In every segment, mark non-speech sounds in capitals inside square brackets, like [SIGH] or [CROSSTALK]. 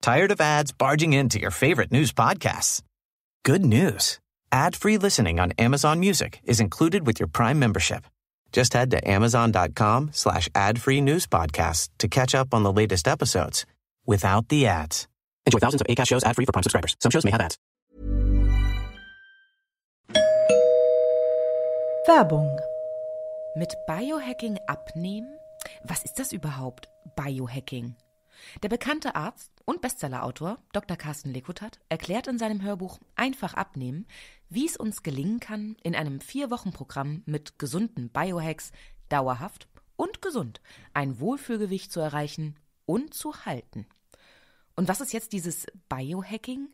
Tired of ads barging into your favorite news podcasts? Good news. Ad-free listening on Amazon Music is included with your Prime membership. Just head to amazon.com slash ad-free news podcasts to catch up on the latest episodes without the ads. Enjoy thousands of ACAST shows ad-free for Prime subscribers. Some shows may have ads. Werbung. Mit Biohacking abnehmen? Was ist das überhaupt, Biohacking? Der bekannte Arzt und Bestsellerautor Dr. Carsten Lekutat erklärt in seinem Hörbuch Einfach abnehmen, wie es uns gelingen kann, in einem Vier-Wochen-Programm mit gesunden Biohacks dauerhaft und gesund ein Wohlfühlgewicht zu erreichen und zu halten. Und was ist jetzt dieses Biohacking?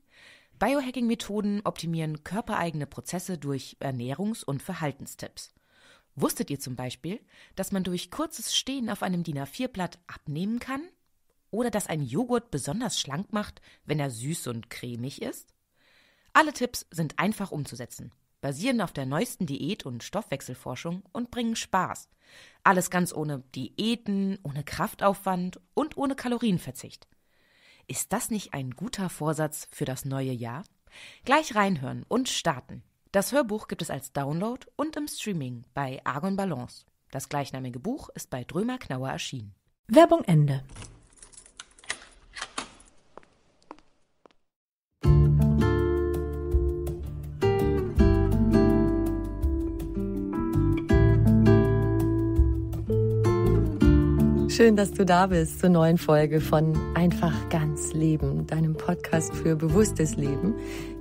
Biohacking-Methoden optimieren körpereigene Prozesse durch Ernährungs- und Verhaltenstipps. Wusstet ihr zum Beispiel, dass man durch kurzes Stehen auf einem DIN A4-Blatt abnehmen kann? oder dass ein Joghurt besonders schlank macht, wenn er süß und cremig ist? Alle Tipps sind einfach umzusetzen, basieren auf der neuesten Diät- und Stoffwechselforschung und bringen Spaß. Alles ganz ohne Diäten, ohne Kraftaufwand und ohne Kalorienverzicht. Ist das nicht ein guter Vorsatz für das neue Jahr? Gleich reinhören und starten. Das Hörbuch gibt es als Download und im Streaming bei Argon Balance. Das gleichnamige Buch ist bei Drömer Knauer erschienen. Werbung Ende. Schön, dass du da bist zur neuen Folge von Einfach ganz Leben, deinem Podcast für bewusstes Leben.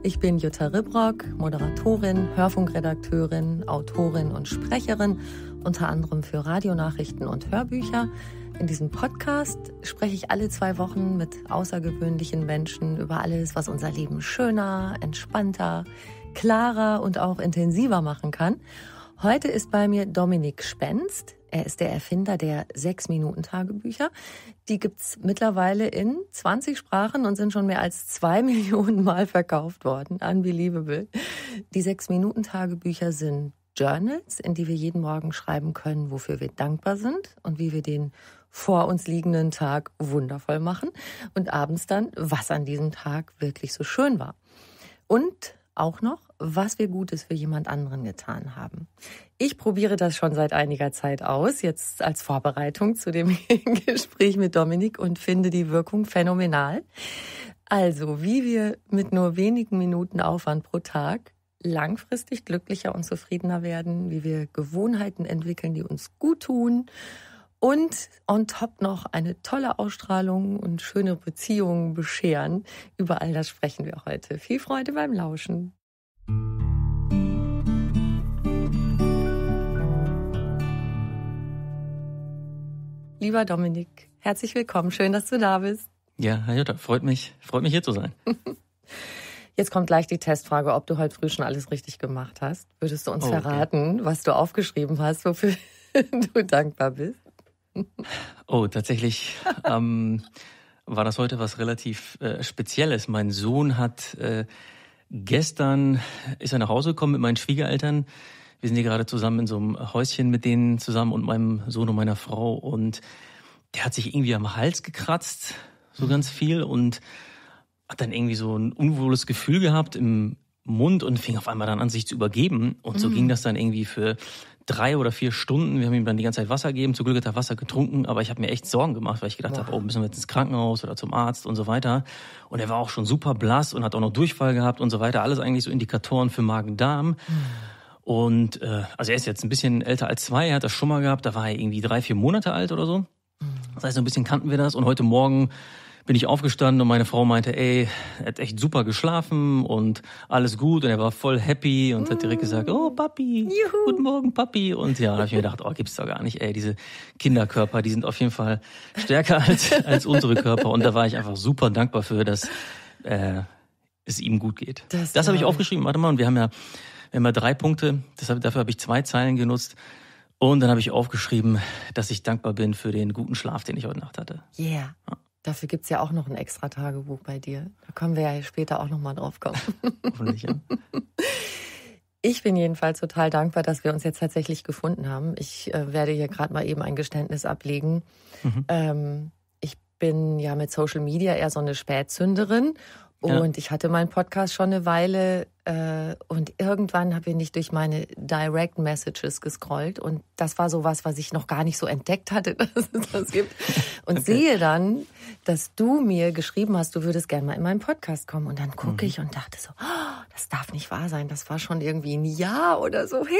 Ich bin Jutta Ribrock, Moderatorin, Hörfunkredakteurin, Autorin und Sprecherin, unter anderem für Radionachrichten und Hörbücher. In diesem Podcast spreche ich alle zwei Wochen mit außergewöhnlichen Menschen über alles, was unser Leben schöner, entspannter, klarer und auch intensiver machen kann. Heute ist bei mir Dominik Spenst. Er ist der Erfinder der Sechs-Minuten-Tagebücher. Die gibt es mittlerweile in 20 Sprachen und sind schon mehr als zwei [LAUGHS] Millionen Mal verkauft worden. Unbelievable. Die Sechs-Minuten-Tagebücher sind Journals, in die wir jeden Morgen schreiben können, wofür wir dankbar sind und wie wir den vor uns liegenden Tag wundervoll machen und abends dann, was an diesem Tag wirklich so schön war. Und auch noch was wir Gutes für jemand anderen getan haben. Ich probiere das schon seit einiger Zeit aus, jetzt als Vorbereitung zu dem [LAUGHS] Gespräch mit Dominik und finde die Wirkung phänomenal. Also, wie wir mit nur wenigen Minuten Aufwand pro Tag langfristig glücklicher und zufriedener werden, wie wir Gewohnheiten entwickeln, die uns gut tun und on top noch eine tolle Ausstrahlung und schöne Beziehungen bescheren. Über all das sprechen wir heute. Viel Freude beim Lauschen. Lieber Dominik, herzlich willkommen. Schön, dass du da bist. Ja, Herr Jutta, freut mich, freut mich hier zu sein. [LAUGHS] Jetzt kommt gleich die Testfrage, ob du heute früh schon alles richtig gemacht hast. Würdest du uns oh, okay. verraten, was du aufgeschrieben hast, wofür [LAUGHS] du dankbar bist? Oh, tatsächlich ähm, war das heute was relativ äh, Spezielles. Mein Sohn hat äh, Gestern ist er nach Hause gekommen mit meinen Schwiegereltern. Wir sind hier gerade zusammen in so einem Häuschen mit denen zusammen und meinem Sohn und meiner Frau. Und der hat sich irgendwie am Hals gekratzt, so hm. ganz viel, und hat dann irgendwie so ein unwohles Gefühl gehabt im Mund und fing auf einmal dann an, sich zu übergeben. Und so mhm. ging das dann irgendwie für drei oder vier Stunden. Wir haben ihm dann die ganze Zeit Wasser gegeben. Zum Glück hat er Wasser getrunken, aber ich habe mir echt Sorgen gemacht, weil ich gedacht habe, oh, müssen wir jetzt ins Krankenhaus oder zum Arzt und so weiter. Und er war auch schon super blass und hat auch noch Durchfall gehabt und so weiter. Alles eigentlich so Indikatoren für Magen-Darm. Mhm. Und äh, also er ist jetzt ein bisschen älter als zwei, er hat das schon mal gehabt, da war er irgendwie drei, vier Monate alt oder so. Mhm. Das heißt, so ein bisschen kannten wir das. Und heute Morgen bin ich aufgestanden und meine Frau meinte, ey, er hat echt super geschlafen und alles gut und er war voll happy und mm. hat direkt gesagt, oh Papi, Juhu. guten Morgen Papi und ja, da habe ich mir gedacht, oh, gibt's doch gar nicht, ey, diese Kinderkörper, die sind auf jeden Fall stärker als [LAUGHS] als unsere Körper und da war ich einfach super dankbar für, dass äh, es ihm gut geht. Das, das habe ich aufgeschrieben, warte mal, und wir haben ja wir haben ja drei Punkte, deshalb dafür habe ich zwei Zeilen genutzt. Und dann habe ich aufgeschrieben, dass ich dankbar bin für den guten Schlaf, den ich heute Nacht hatte. Yeah. Ja. Dafür gibt es ja auch noch ein extra Tagebuch bei dir. Da können wir ja später auch nochmal drauf kommen. Hoffentlich, ja. [LAUGHS] Ich bin jedenfalls total dankbar, dass wir uns jetzt tatsächlich gefunden haben. Ich äh, werde hier gerade mal eben ein Geständnis ablegen. Mhm. Ähm, ich bin ja mit Social Media eher so eine Spätzünderin und ja. ich hatte meinen Podcast schon eine Weile äh, und irgendwann habe ich nicht durch meine Direct Messages gescrollt und das war so was, was ich noch gar nicht so entdeckt hatte, [LAUGHS] dass es das gibt. Und okay. sehe dann, dass du mir geschrieben hast, du würdest gerne mal in meinen Podcast kommen und dann gucke mhm. ich und dachte so, oh, das darf nicht wahr sein, das war schon irgendwie ein Jahr oder so her.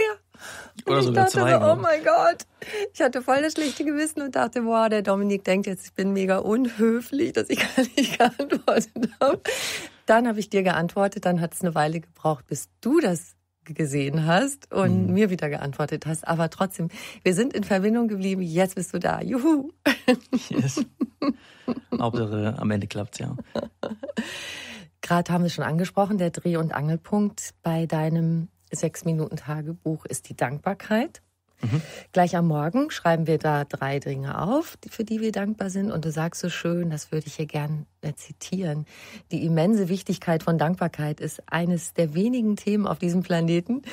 Oder ich dachte zwei, so, oh mein Gott. Ich hatte voll das schlechte Gewissen und dachte, wow, der Dominik denkt jetzt, ich bin mega unhöflich, dass ich [LAUGHS] gar nicht geantwortet habe. Dann habe ich dir geantwortet, dann hat es eine Weile gebraucht, bis du das gesehen hast und mhm. mir wieder geantwortet hast. Aber trotzdem, wir sind in Verbindung geblieben. Jetzt bist du da. Juhu. Yes. Hauptsache, am Ende klappt's ja. Gerade [LAUGHS] haben wir schon angesprochen, der Dreh- und Angelpunkt bei deinem Sechs Minuten Tagebuch ist die Dankbarkeit. Mhm. Gleich am Morgen schreiben wir da drei Dinge auf, für die wir dankbar sind. Und du sagst so schön, das würde ich hier gerne äh, zitieren. Die immense Wichtigkeit von Dankbarkeit ist eines der wenigen Themen auf diesem Planeten,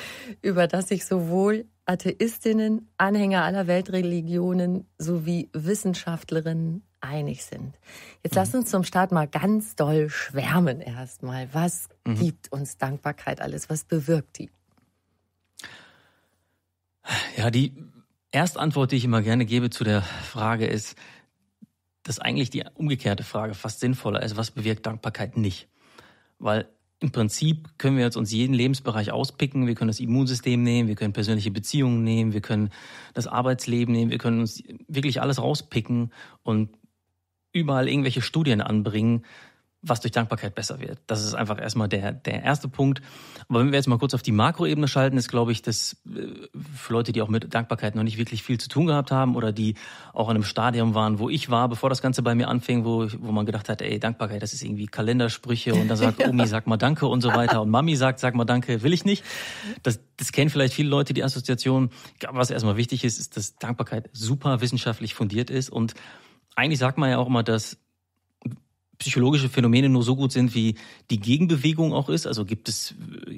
über das sich sowohl Atheistinnen, Anhänger aller Weltreligionen sowie Wissenschaftlerinnen einig sind. Jetzt mhm. lass uns zum Start mal ganz doll schwärmen erstmal. Was mhm. gibt uns Dankbarkeit alles? Was bewirkt die? Ja, die Erstantwort, die ich immer gerne gebe zu der Frage ist, dass eigentlich die umgekehrte Frage fast sinnvoller ist, was bewirkt Dankbarkeit nicht? Weil im Prinzip können wir jetzt uns jeden Lebensbereich auspicken. Wir können das Immunsystem nehmen, wir können persönliche Beziehungen nehmen, wir können das Arbeitsleben nehmen, wir können uns wirklich alles rauspicken und überall irgendwelche Studien anbringen, was durch Dankbarkeit besser wird. Das ist einfach erstmal der, der erste Punkt. Aber wenn wir jetzt mal kurz auf die Makroebene schalten, ist, glaube ich, dass äh, für Leute, die auch mit Dankbarkeit noch nicht wirklich viel zu tun gehabt haben oder die auch in einem Stadium waren, wo ich war, bevor das Ganze bei mir anfing, wo, wo man gedacht hat, ey, Dankbarkeit, das ist irgendwie Kalendersprüche und dann sagt [LAUGHS] ja. Omi, sag mal Danke und so weiter und Mami sagt, sag mal Danke, will ich nicht. Das, das kennen vielleicht viele Leute, die Assoziation. Was erstmal wichtig ist, ist, dass Dankbarkeit super wissenschaftlich fundiert ist und eigentlich sagt man ja auch immer, dass psychologische Phänomene nur so gut sind, wie die Gegenbewegung auch ist. Also gibt es,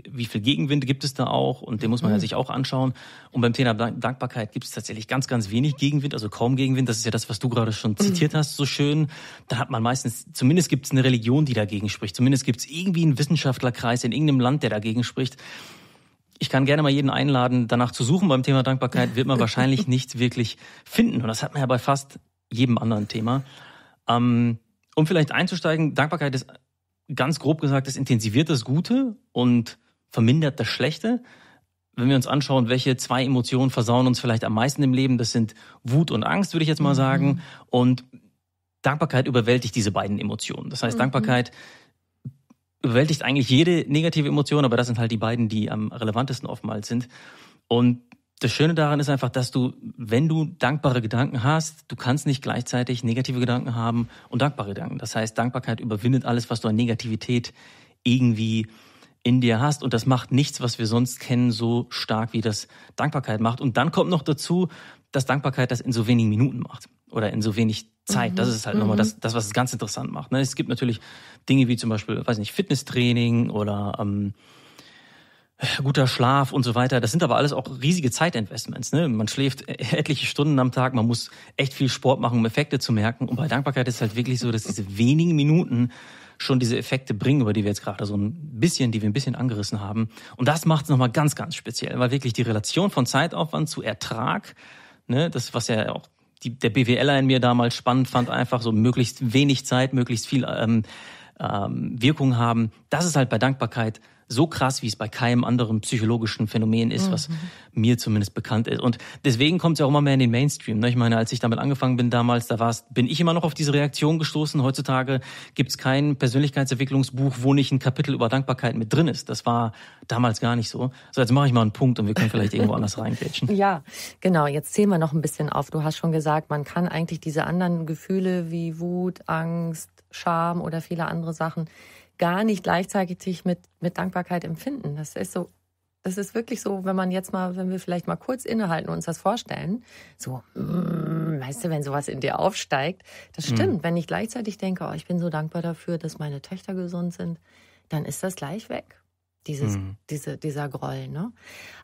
wie viel Gegenwind gibt es da auch? Und den muss man mhm. ja sich auch anschauen. Und beim Thema Dankbarkeit gibt es tatsächlich ganz, ganz wenig Gegenwind, also kaum Gegenwind. Das ist ja das, was du gerade schon mhm. zitiert hast, so schön. Da hat man meistens, zumindest gibt es eine Religion, die dagegen spricht. Zumindest gibt es irgendwie einen Wissenschaftlerkreis in irgendeinem Land, der dagegen spricht ich kann gerne mal jeden einladen, danach zu suchen beim Thema Dankbarkeit, wird man wahrscheinlich [LAUGHS] nicht wirklich finden. Und das hat man ja bei fast jedem anderen Thema. Ähm, um vielleicht einzusteigen, Dankbarkeit ist ganz grob gesagt, es intensiviert das Gute und vermindert das Schlechte. Wenn wir uns anschauen, welche zwei Emotionen versauen uns vielleicht am meisten im Leben, das sind Wut und Angst, würde ich jetzt mal mhm. sagen. Und Dankbarkeit überwältigt diese beiden Emotionen. Das heißt, mhm. Dankbarkeit überwältigt eigentlich jede negative Emotion, aber das sind halt die beiden, die am relevantesten oftmals sind. Und das Schöne daran ist einfach, dass du, wenn du dankbare Gedanken hast, du kannst nicht gleichzeitig negative Gedanken haben und dankbare Gedanken. Das heißt, Dankbarkeit überwindet alles, was du an Negativität irgendwie in dir hast. Und das macht nichts, was wir sonst kennen, so stark, wie das Dankbarkeit macht. Und dann kommt noch dazu, dass Dankbarkeit das in so wenigen Minuten macht oder in so wenig Zeit. Mhm. Das ist halt mhm. nochmal das, das, was es ganz interessant macht. Ne? Es gibt natürlich Dinge wie zum Beispiel, weiß nicht, Fitnesstraining oder ähm, guter Schlaf und so weiter. Das sind aber alles auch riesige Zeitinvestments. Ne? Man schläft etliche Stunden am Tag, man muss echt viel Sport machen, um Effekte zu merken. Und bei Dankbarkeit ist es halt wirklich so, dass diese wenigen Minuten schon diese Effekte bringen, über die wir jetzt gerade so ein bisschen, die wir ein bisschen angerissen haben. Und das macht es nochmal ganz, ganz speziell, weil wirklich die Relation von Zeitaufwand zu Ertrag, ne, das, was ja auch die, der BWLer in mir damals spannend fand, einfach so möglichst wenig Zeit, möglichst viel ähm, ähm, Wirkung haben, das ist halt bei Dankbarkeit so krass, wie es bei keinem anderen psychologischen Phänomen ist, mhm. was mir zumindest bekannt ist. Und deswegen kommt es ja auch immer mehr in den Mainstream. Ne? Ich meine, als ich damit angefangen bin damals, da war's, bin ich immer noch auf diese Reaktion gestoßen. Heutzutage gibt es kein Persönlichkeitsentwicklungsbuch, wo nicht ein Kapitel über Dankbarkeit mit drin ist. Das war damals gar nicht so. So, jetzt mache ich mal einen Punkt und wir können vielleicht irgendwo anders reingrätschen. [LAUGHS] Ja, genau. Jetzt zählen wir noch ein bisschen auf. Du hast schon gesagt, man kann eigentlich diese anderen Gefühle wie Wut, Angst, Scham oder viele andere Sachen gar nicht gleichzeitig mit, mit Dankbarkeit empfinden. Das ist so, das ist wirklich so, wenn man jetzt mal, wenn wir vielleicht mal kurz innehalten und uns das vorstellen, so, mm, weißt du, wenn sowas in dir aufsteigt, das mhm. stimmt. Mhm. Wenn ich gleichzeitig denke, oh, ich bin so dankbar dafür, dass meine Töchter gesund sind, dann ist das gleich weg. Dieses, mhm. diese, dieser Groll. Ne?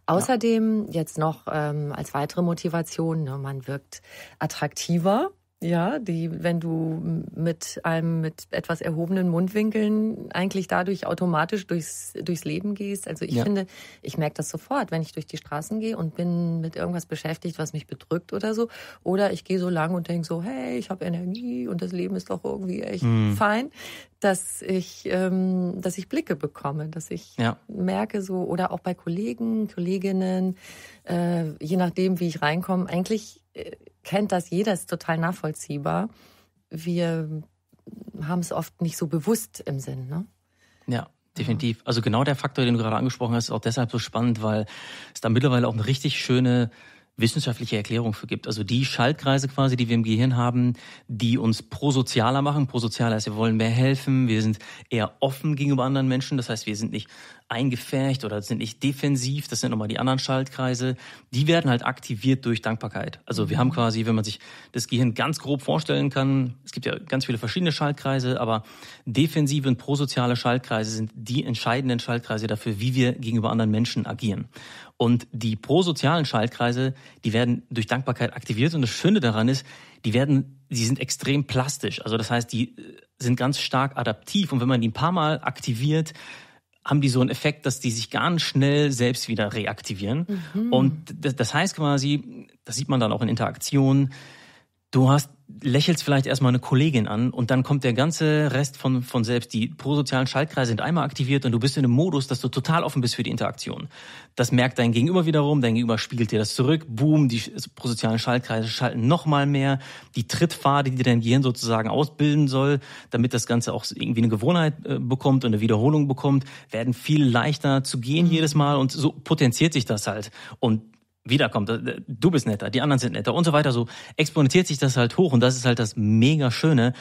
Außerdem ja. jetzt noch ähm, als weitere Motivation, ne, man wirkt attraktiver, ja, die, wenn du mit einem mit etwas erhobenen Mundwinkeln eigentlich dadurch automatisch durchs, durchs Leben gehst. Also ich ja. finde, ich merke das sofort, wenn ich durch die Straßen gehe und bin mit irgendwas beschäftigt, was mich bedrückt oder so. Oder ich gehe so lang und denke so, hey, ich habe Energie und das Leben ist doch irgendwie echt mhm. fein, dass ich, ähm, dass ich Blicke bekomme, dass ich ja. merke so, oder auch bei Kollegen, Kolleginnen, äh, je nachdem, wie ich reinkomme, eigentlich kennt das jeder, ist total nachvollziehbar. Wir haben es oft nicht so bewusst im Sinn. Ne? Ja, definitiv. Also genau der Faktor, den du gerade angesprochen hast, ist auch deshalb so spannend, weil es da mittlerweile auch eine richtig schöne wissenschaftliche Erklärung für gibt. Also die Schaltkreise quasi, die wir im Gehirn haben, die uns prosozialer machen. Prosozialer heißt, wir wollen mehr helfen, wir sind eher offen gegenüber anderen Menschen. Das heißt, wir sind nicht eingefercht oder sind nicht defensiv. Das sind nochmal die anderen Schaltkreise. Die werden halt aktiviert durch Dankbarkeit. Also wir haben quasi, wenn man sich das Gehirn ganz grob vorstellen kann, es gibt ja ganz viele verschiedene Schaltkreise, aber defensive und prosoziale Schaltkreise sind die entscheidenden Schaltkreise dafür, wie wir gegenüber anderen Menschen agieren. Und die prosozialen Schaltkreise, die werden durch Dankbarkeit aktiviert. Und das Schöne daran ist, die werden, die sind extrem plastisch. Also das heißt, die äh, sind ganz stark adaptiv. Und wenn man die ein paar Mal aktiviert, haben die so einen Effekt, dass die sich ganz schnell selbst wieder reaktivieren. Mhm. Und das heißt quasi, das sieht man dann auch in Interaktionen, du hast lächelst vielleicht erstmal eine Kollegin an und dann kommt der ganze Rest von, von selbst. Die prosozialen Schaltkreise sind einmal aktiviert und du bist in einem Modus, dass du total offen bist für die Interaktion. Das merkt dein Gegenüber wiederum, dein Gegenüber spiegelt dir das zurück, boom, die prosozialen Schaltkreise schalten nochmal mehr. Die Trittpfade, die dein Gehirn sozusagen ausbilden soll, damit das Ganze auch irgendwie eine Gewohnheit äh, bekommt und eine Wiederholung bekommt, werden viel leichter zu gehen mhm. jedes Mal und so potenziert sich das halt. Und wiederkommt, äh, du bist netter, die anderen sind netter und so weiter, so exponentiert sich das halt hoch und das ist halt das mega Schöne.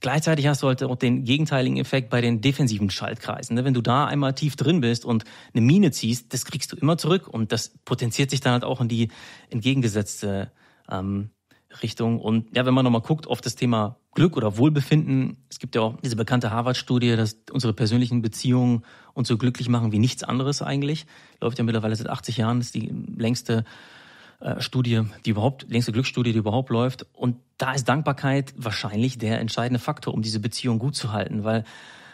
Gleichzeitig hast du halt auch den gegenteiligen Effekt bei den defensiven Schaltkreisen. Ne? Wenn du da einmal tief drin bist und eine Mine ziehst, das kriegst du immer zurück und das potenziert sich dann halt auch in die entgegengesetzte ähm, Richtung. Und ja, wenn man nochmal guckt auf das Thema Glück oder Wohlbefinden, es gibt ja auch diese bekannte Harvard-Studie, dass unsere persönlichen Beziehungen uns so glücklich machen wie nichts anderes eigentlich. Läuft ja mittlerweile seit 80 Jahren, ist die längste äh, Studie, die überhaupt, längste Glücksstudie, die überhaupt läuft. Und da ist Dankbarkeit wahrscheinlich der entscheidende Faktor, um diese Beziehung gut zu halten. Weil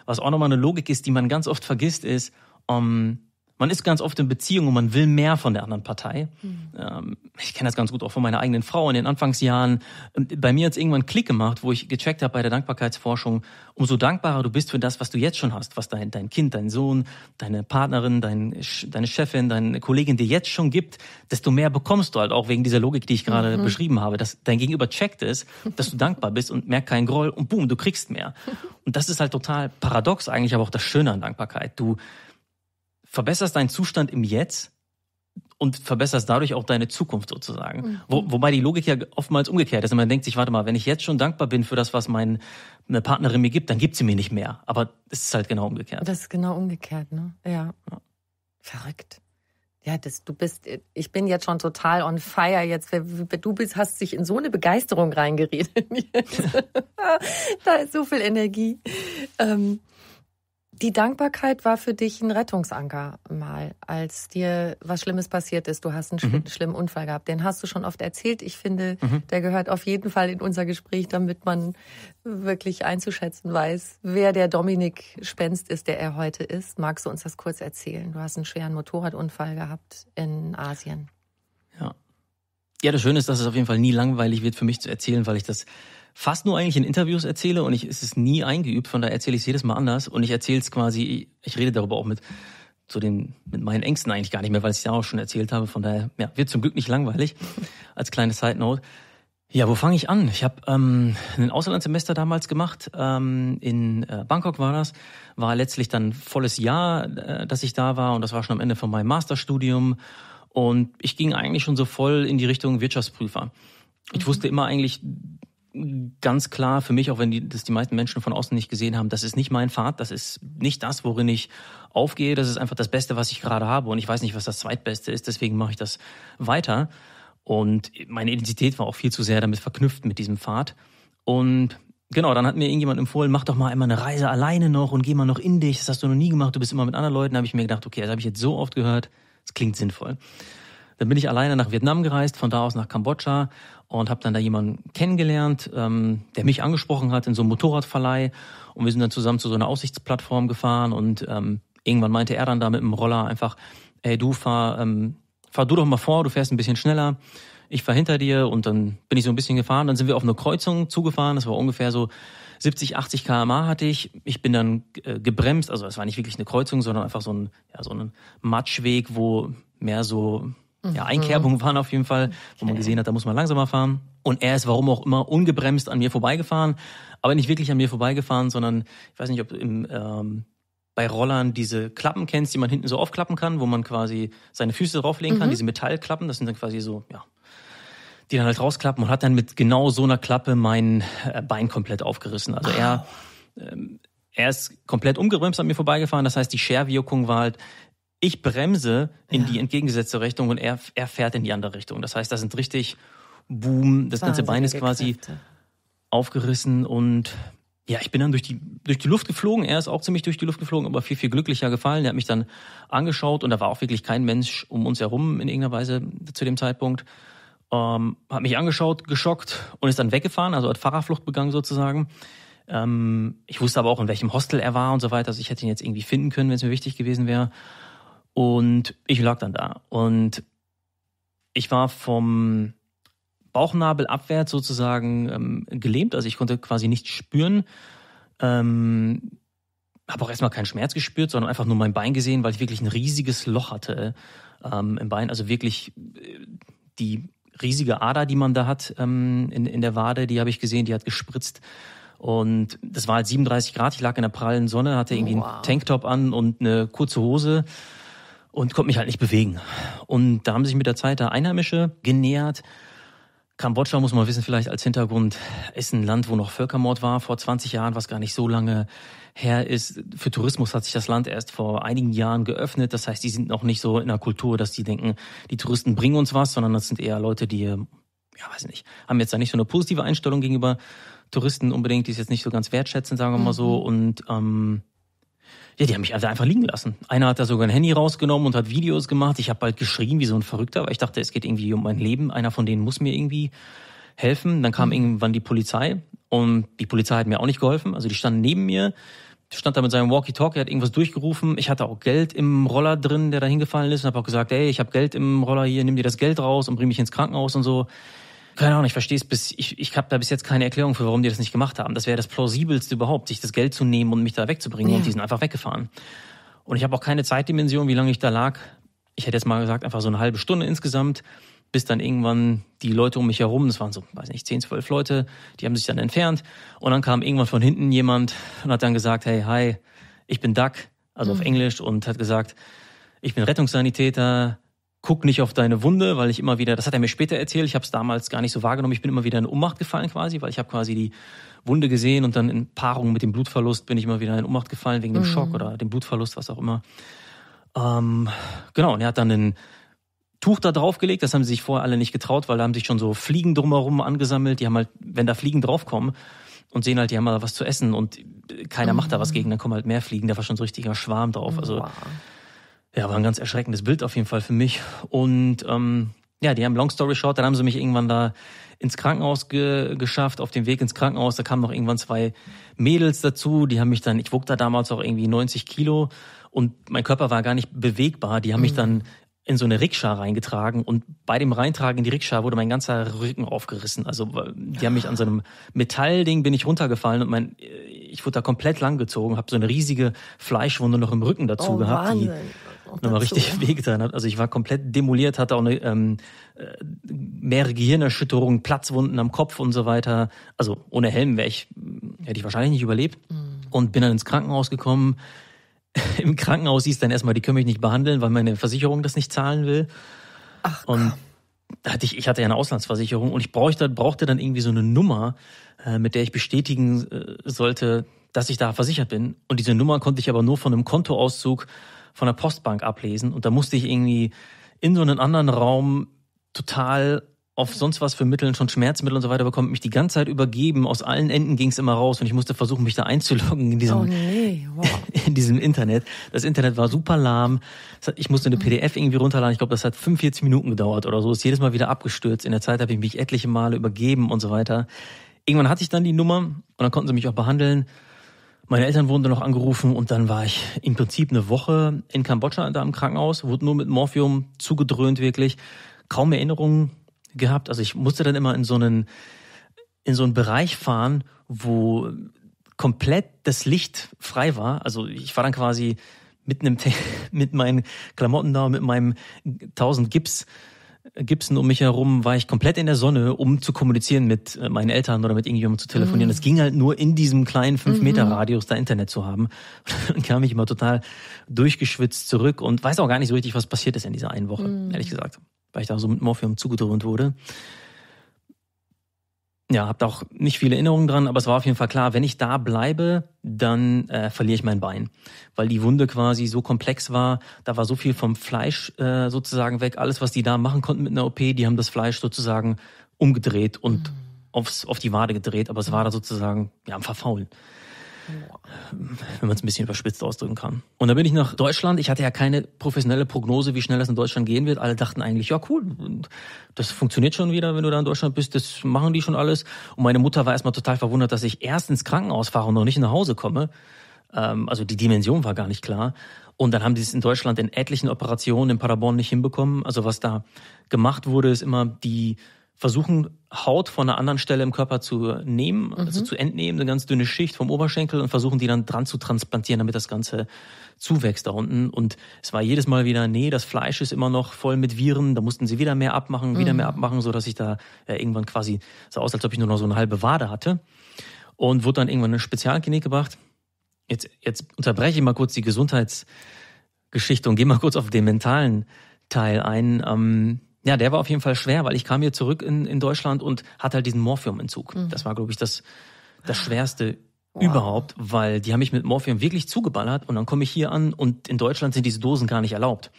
was auch nochmal eine Logik ist, die man ganz oft vergisst, ist, ähm, man ist ganz oft in Beziehung und man will mehr von der anderen Partei. Mhm. Ähm, ich kenne das ganz gut auch von meiner eigenen Frau in den Anfangsjahren. Ähm, bei mir hat es irgendwann einen Klick gemacht, wo ich gecheckt habe bei der Dankbarkeitsforschung, umso dankbarer du bist für das, was du jetzt schon hast, was dein, dein Kind, dein Sohn, deine Partnerin, dein, deine Chefin, deine Kollegin dir jetzt schon gibt, desto mehr bekommst du halt auch wegen dieser Logik, die ich gerade mhm. beschrieben habe, dass dein Gegenüber checkt ist, dass du dankbar bist und merkt keinen Groll und boom, du kriegst mehr. [LAUGHS] Und das ist halt total paradox eigentlich, aber auch das Schöne an Dankbarkeit. Du, verbesserst deinen Zustand im Jetzt und verbesserst dadurch auch deine Zukunft sozusagen. Mhm. Wo, wobei die Logik ja oftmals umgekehrt ist. Und man denkt sich, warte mal, wenn ich jetzt schon dankbar bin für das, was meine Partnerin mir gibt, dann gibt sie mir nicht mehr. Aber es ist halt genau umgekehrt. Das ist genau umgekehrt, ne? Ja. ja. Verrückt. Ja, das, du bist, ich bin jetzt schon total on fire jetzt. Du bist, hast dich in so eine Begeisterung reingeredet. [LAUGHS] da ist so viel Energie. Ähm, die Dankbarkeit war für dich ein Rettungsanker mal, als dir was Schlimmes passiert ist. Du hast einen mhm. schlimmen Unfall gehabt. Den hast du schon oft erzählt. Ich finde, mhm. der gehört auf jeden Fall in unser Gespräch, damit man wirklich einzuschätzen weiß, wer der Dominik Spenst ist, der er heute ist. Magst du uns das kurz erzählen? Du hast einen schweren Motorradunfall gehabt in Asien. Ja, das Schöne ist, dass es auf jeden Fall nie langweilig wird für mich zu erzählen, weil ich das fast nur eigentlich in Interviews erzähle und ich ist es nie eingeübt, von daher erzähle ich es jedes Mal anders und ich erzähle es quasi, ich rede darüber auch mit zu den, mit meinen Ängsten eigentlich gar nicht mehr, weil ich es ja auch schon erzählt habe, von daher ja, wird zum Glück nicht langweilig, [LAUGHS] als kleine Side Note. Ja, wo fange ich an? Ich habe ähm, ein Auslandssemester damals gemacht, ähm, in äh, Bangkok war das, war letztlich dann volles Jahr, äh, dass ich da war und das war schon am Ende von meinem Masterstudium und ich ging eigentlich schon so voll in die Richtung Wirtschaftsprüfer. Ich mhm. wusste immer eigentlich ganz klar für mich, auch wenn die, das die meisten Menschen von außen nicht gesehen haben, das ist nicht mein Pfad, das ist nicht das, worin ich aufgehe, das ist einfach das Beste, was ich gerade habe und ich weiß nicht, was das Zweitbeste ist, deswegen mache ich das weiter. Und meine Identität war auch viel zu sehr damit verknüpft mit diesem Pfad. Und genau, dann hat mir irgendjemand empfohlen, mach doch mal einmal eine Reise alleine noch und geh mal noch in dich, das hast du noch nie gemacht, du bist immer mit anderen Leuten, da habe ich mir gedacht, okay, das habe ich jetzt so oft gehört, das klingt sinnvoll. Dann bin ich alleine nach Vietnam gereist, von da aus nach Kambodscha und habe dann da jemanden kennengelernt, ähm, der mich angesprochen hat in so einem Motorradverleih. Und wir sind dann zusammen zu so einer Aussichtsplattform gefahren und ähm, irgendwann meinte er dann da mit dem Roller einfach, ey du fahr, ähm, fahr du doch mal vor, du fährst ein bisschen schneller ich fahr hinter dir und dann bin ich so ein bisschen gefahren. Dann sind wir auf eine Kreuzung zugefahren. Das war ungefähr so 70, 80 km/h hatte ich. Ich bin dann äh, gebremst, also es war nicht wirklich eine Kreuzung, sondern einfach so ein, ja, so ein Matschweg, wo mehr so ja, mhm. Einkerbungen waren auf jeden Fall, okay. wo man gesehen hat, da muss man langsamer fahren. Und er ist warum auch immer ungebremst an mir vorbeigefahren, aber nicht wirklich an mir vorbeigefahren, sondern ich weiß nicht, ob im, ähm, bei Rollern diese Klappen kennst, die man hinten so aufklappen kann, wo man quasi seine Füße drauflegen kann, mhm. diese Metallklappen, das sind dann quasi so, ja, die dann halt rausklappen und hat dann mit genau so einer Klappe mein äh, Bein komplett aufgerissen. Also er, ähm, er ist komplett umgebremst an mir vorbeigefahren. Das heißt, die Scherwirkung war halt, ich bremse in ja. die entgegengesetzte Richtung und er, er fährt in die andere Richtung. Das heißt, da sind richtig Boom, das Wahnsinnige ganze Bein ist quasi Kräfte. aufgerissen und ja, ich bin dann durch die, durch die Luft geflogen. Er ist auch ziemlich durch die Luft geflogen, aber viel, viel glücklicher gefallen. Er hat mich dann angeschaut und da war auch wirklich kein Mensch um uns herum in irgendeiner Weise zu dem Zeitpunkt ähm, hat mich angeschaut, geschockt und ist dann weggefahren, also hat Fahrerflucht begangen sozusagen. Ähm, ich wusste aber auch, in welchem Hostel er war und so weiter. Also ich hätte ihn jetzt irgendwie finden können, wenn es mir wichtig gewesen wäre. Und ich lag dann da. Und ich war vom Bauchnabel abwärts sozusagen ähm, gelähmt. Also ich konnte quasi nichts spüren. Ähm, habe auch erstmal keinen Schmerz gespürt, sondern einfach nur mein Bein gesehen, weil ich wirklich ein riesiges Loch hatte ähm, im Bein. Also wirklich äh, die riesige Ader, die man da hat ähm, in, in der Wade, die habe ich gesehen, die hat gespritzt. Und das war halt 37 Grad, ich lag in der prallen Sonne, hatte irgendwie wow. einen Tanktop an und eine kurze Hose und konnte mich halt nicht bewegen. Und da haben sich mit der Zeit da Einheimische genähert Kambodscha, muss man wissen, vielleicht als Hintergrund, ist ein Land, wo noch Völkermord war vor 20 Jahren, was gar nicht so lange her ist. Für Tourismus hat sich das Land erst vor einigen Jahren geöffnet. Das heißt, die sind noch nicht so in der Kultur, dass die denken, die Touristen bringen uns was, sondern das sind eher Leute, die, ja, weiß nicht, haben jetzt da nicht so eine positive Einstellung gegenüber Touristen unbedingt, die es jetzt nicht so ganz wertschätzen, sagen wir mal mhm. so. Und ähm, ja, die haben mich also einfach liegen lassen. Einer hat da sogar ein Handy rausgenommen und hat Videos gemacht. Ich habe bald geschrien wie so ein Verrückter, weil ich dachte, es geht irgendwie um mein Leben. Einer von denen muss mir irgendwie helfen. Dann kam mhm. irgendwann die Polizei und die Polizei hat mir auch nicht geholfen. Also die standen neben mir, stand da mit seinem Walkie-Talkie, hat irgendwas durchgerufen. Ich hatte auch Geld im Roller drin, der da hingefallen ist und habe auch gesagt, ey, ich habe Geld im Roller hier, nimm dir das Geld raus und bring mich ins Krankenhaus und so. Keine Ahnung, ich verstehe es bis, ich, ich habe da bis jetzt keine Erklärung für, warum die das nicht gemacht haben. Das wäre das plausibelste überhaupt, sich das Geld zu nehmen und mich da wegzubringen. Ja. Und die sind einfach weggefahren. Und ich habe auch keine Zeitdimension, wie lange ich da lag. Ich hätte jetzt mal gesagt, einfach so eine halbe Stunde insgesamt, bis dann irgendwann die Leute um mich herum, das waren so, weiß nicht, zehn, zwölf Leute, die haben sich dann entfernt. Und dann kam irgendwann von hinten jemand und hat dann gesagt, hey, hi, ich bin Duck, also mhm. auf hm. Englisch, und hat gesagt, ich bin Rettungssanitäter, guck nicht auf deine Wunde, weil ich immer wieder, das hat er mir später erzählt, ich habe es damals gar nicht so wahrgenommen, ich bin immer wieder in Ohnmacht gefallen quasi, weil ich habe quasi die Wunde gesehen und dann in Paarung mit dem Blutverlust bin ich immer wieder in Ohnmacht gefallen wegen dem mhm. Schock oder dem Blutverlust, was auch immer. Ähm, genau, und er hat dann ein Tuch da draufgelegt, das haben sie sich vorher alle nicht getraut, weil da haben sich schon so Fliegen drumherum angesammelt, die haben halt, wenn da Fliegen draufkommen und sehen halt, die haben da was zu essen und äh, keiner mhm. macht da was gegen, dann kommen halt mehr Fliegen, da war schon so richtiger Schwarm drauf. Mhm, also wow. Ja, war ein ganz erschreckendes Bild auf jeden Fall für mich. Und ähm, ja, die haben Long Story Short, dann haben sie mich irgendwann da ins Krankenhaus ge geschafft, auf dem Weg ins Krankenhaus. Da kamen noch irgendwann zwei Mädels dazu, die haben mich dann, ich wog da damals auch irgendwie 90 Kilo und mein Körper war gar nicht bewegbar. Die haben mhm. mich dann in so eine Rikscha reingetragen und bei dem Reintragen in die Rikscha wurde mein ganzer Rücken aufgerissen. Also die haben mich an so einem Metallding bin ich runtergefallen und mein äh, ich wurde da komplett langgezogen, habe so eine riesige Fleischwunde noch im Rücken dazu oh, gehabt, Wahnsinn. die nochmal richtig wehgetan hat. Also ich war komplett demoliert, hatte auch eine, ähm, äh, mehrere Gehirnerschütterungen, Platzwunden am Kopf und so weiter. Also ohne Helm wäre ich, hätte ich wahrscheinlich nicht überlebt. Mhm. Und bin dann ins Krankenhaus gekommen. [LAUGHS] Im Krankenhaus hieß dann erstmal, die können mich nicht behandeln, weil meine Versicherung das nicht zahlen will. Ach, und da hatte ich, ich hatte ja eine Auslandsversicherung und ich brauchte, brauchte dann irgendwie so eine Nummer, äh, mit der ich bestätigen äh, sollte, dass ich da versichert bin. Und diese Nummer konnte ich aber nur von einem Kontoauszug von der Postbank ablesen und da musste ich irgendwie in so einen anderen Raum total auf sonst was für Mitteln, schon Schmerzmittel und so weiter bekommen, mich die ganze Zeit übergeben. Aus allen Enden ging es immer raus und ich musste versuchen, mich da einzuloggen in diesem, oh nee, wow. [LAUGHS] in diesem Internet. Das Internet war super lahm. Ich musste eine PDF irgendwie runterladen. Ich glaube, das hat 45 Minuten gedauert oder so. Ist jedes Mal wieder abgestürzt. In der Zeit habe ich mich etliche Male übergeben und so weiter. Irgendwann hatte ich dann die Nummer und dann konnten sie mich auch behandeln. Meine Eltern wurden dann noch angerufen und dann war ich im Prinzip eine Woche in Kambodscha da im Krankenhaus, wurde nur mit Morphium zugedröhnt wirklich, kaum Erinnerungen gehabt. Also ich musste dann immer in so einen in so einen Bereich fahren, wo komplett das Licht frei war. Also ich war dann quasi mit einem [LAUGHS] mit meinen Klamotten da, mit meinem 1000 Gips Gibson um mich herum war ich komplett in der Sonne, um zu kommunizieren mit äh, meinen Eltern oder mit irgendjemandem zu telefonieren. Mhm. ging halt nur in diesem kleinen 5-Meter-Radius mhm. da Internet zu haben. [LAUGHS] dann kam ich immer total durchgeschwitzt zurück und weiß auch gar nicht so richtig, was passiert ist in dieser einen Woche, mhm. ehrlich gesagt. Weil ich da so mit Morphium zugedröhnt wurde ja, habe da auch nicht viele Erinnerungen dran, aber es war auf jeden Fall klar, wenn ich da bleibe, dann äh, verliere ich mein Bein, weil die Wunde quasi so komplex war, da war so viel vom Fleisch äh, sozusagen weg, alles was die da machen konnten mit einer OP, die haben das Fleisch sozusagen umgedreht und mhm. aufs, auf die Wade gedreht, aber es war da sozusagen ja am verfaulen wenn man es ein bisschen überspitzt ausdrücken kann. Und dann bin ich nach Deutschland. Ich hatte ja keine professionelle Prognose, wie schnell das in Deutschland gehen wird. Alle dachten eigentlich, ja cool, das funktioniert schon wieder, wenn du da in Deutschland bist, das machen die schon alles. Und meine Mutter war erstmal total verwundert, dass ich erst ins Krankenhaus fahre und noch nicht nach Hause komme. Ähm, also die Dimension war gar nicht klar. Und dann haben die es in Deutschland in etlichen Operationen in Paderborn nicht hinbekommen. Also was da gemacht wurde, ist immer die versuchen, Haut von einer anderen Stelle im Körper zu nehmen, also mhm. also zu entnehmen, eine ganz dünne Schicht vom Oberschenkel und versuchen, die dann dran zu transplantieren, damit das Ganze zuwächst da unten. Und es war jedes Mal wieder, nee, das Fleisch ist immer noch voll mit Viren, da mussten sie wieder mehr abmachen, wieder mhm. mehr abmachen, so dass ich da ja, irgendwann quasi sah aus, als ob ich nur noch so eine halbe Wade hatte. Und wurde dann irgendwann in eine Spezialklinik gebracht. Jetzt, jetzt unterbreche ich mal kurz die Gesundheitsgeschichte und gehe mal kurz auf den mentalen Teil ein. Ähm, ja, der war auf jeden Fall schwer, weil ich kam hier zurück in, in Deutschland und hatte halt diesen Morphiumentzug. Mhm. Das war, glaube ich, das, das ah. Schwerste wow. überhaupt, weil die haben mich mit Morphium wirklich zugeballert und dann komme ich hier an und in Deutschland sind diese Dosen gar nicht erlaubt.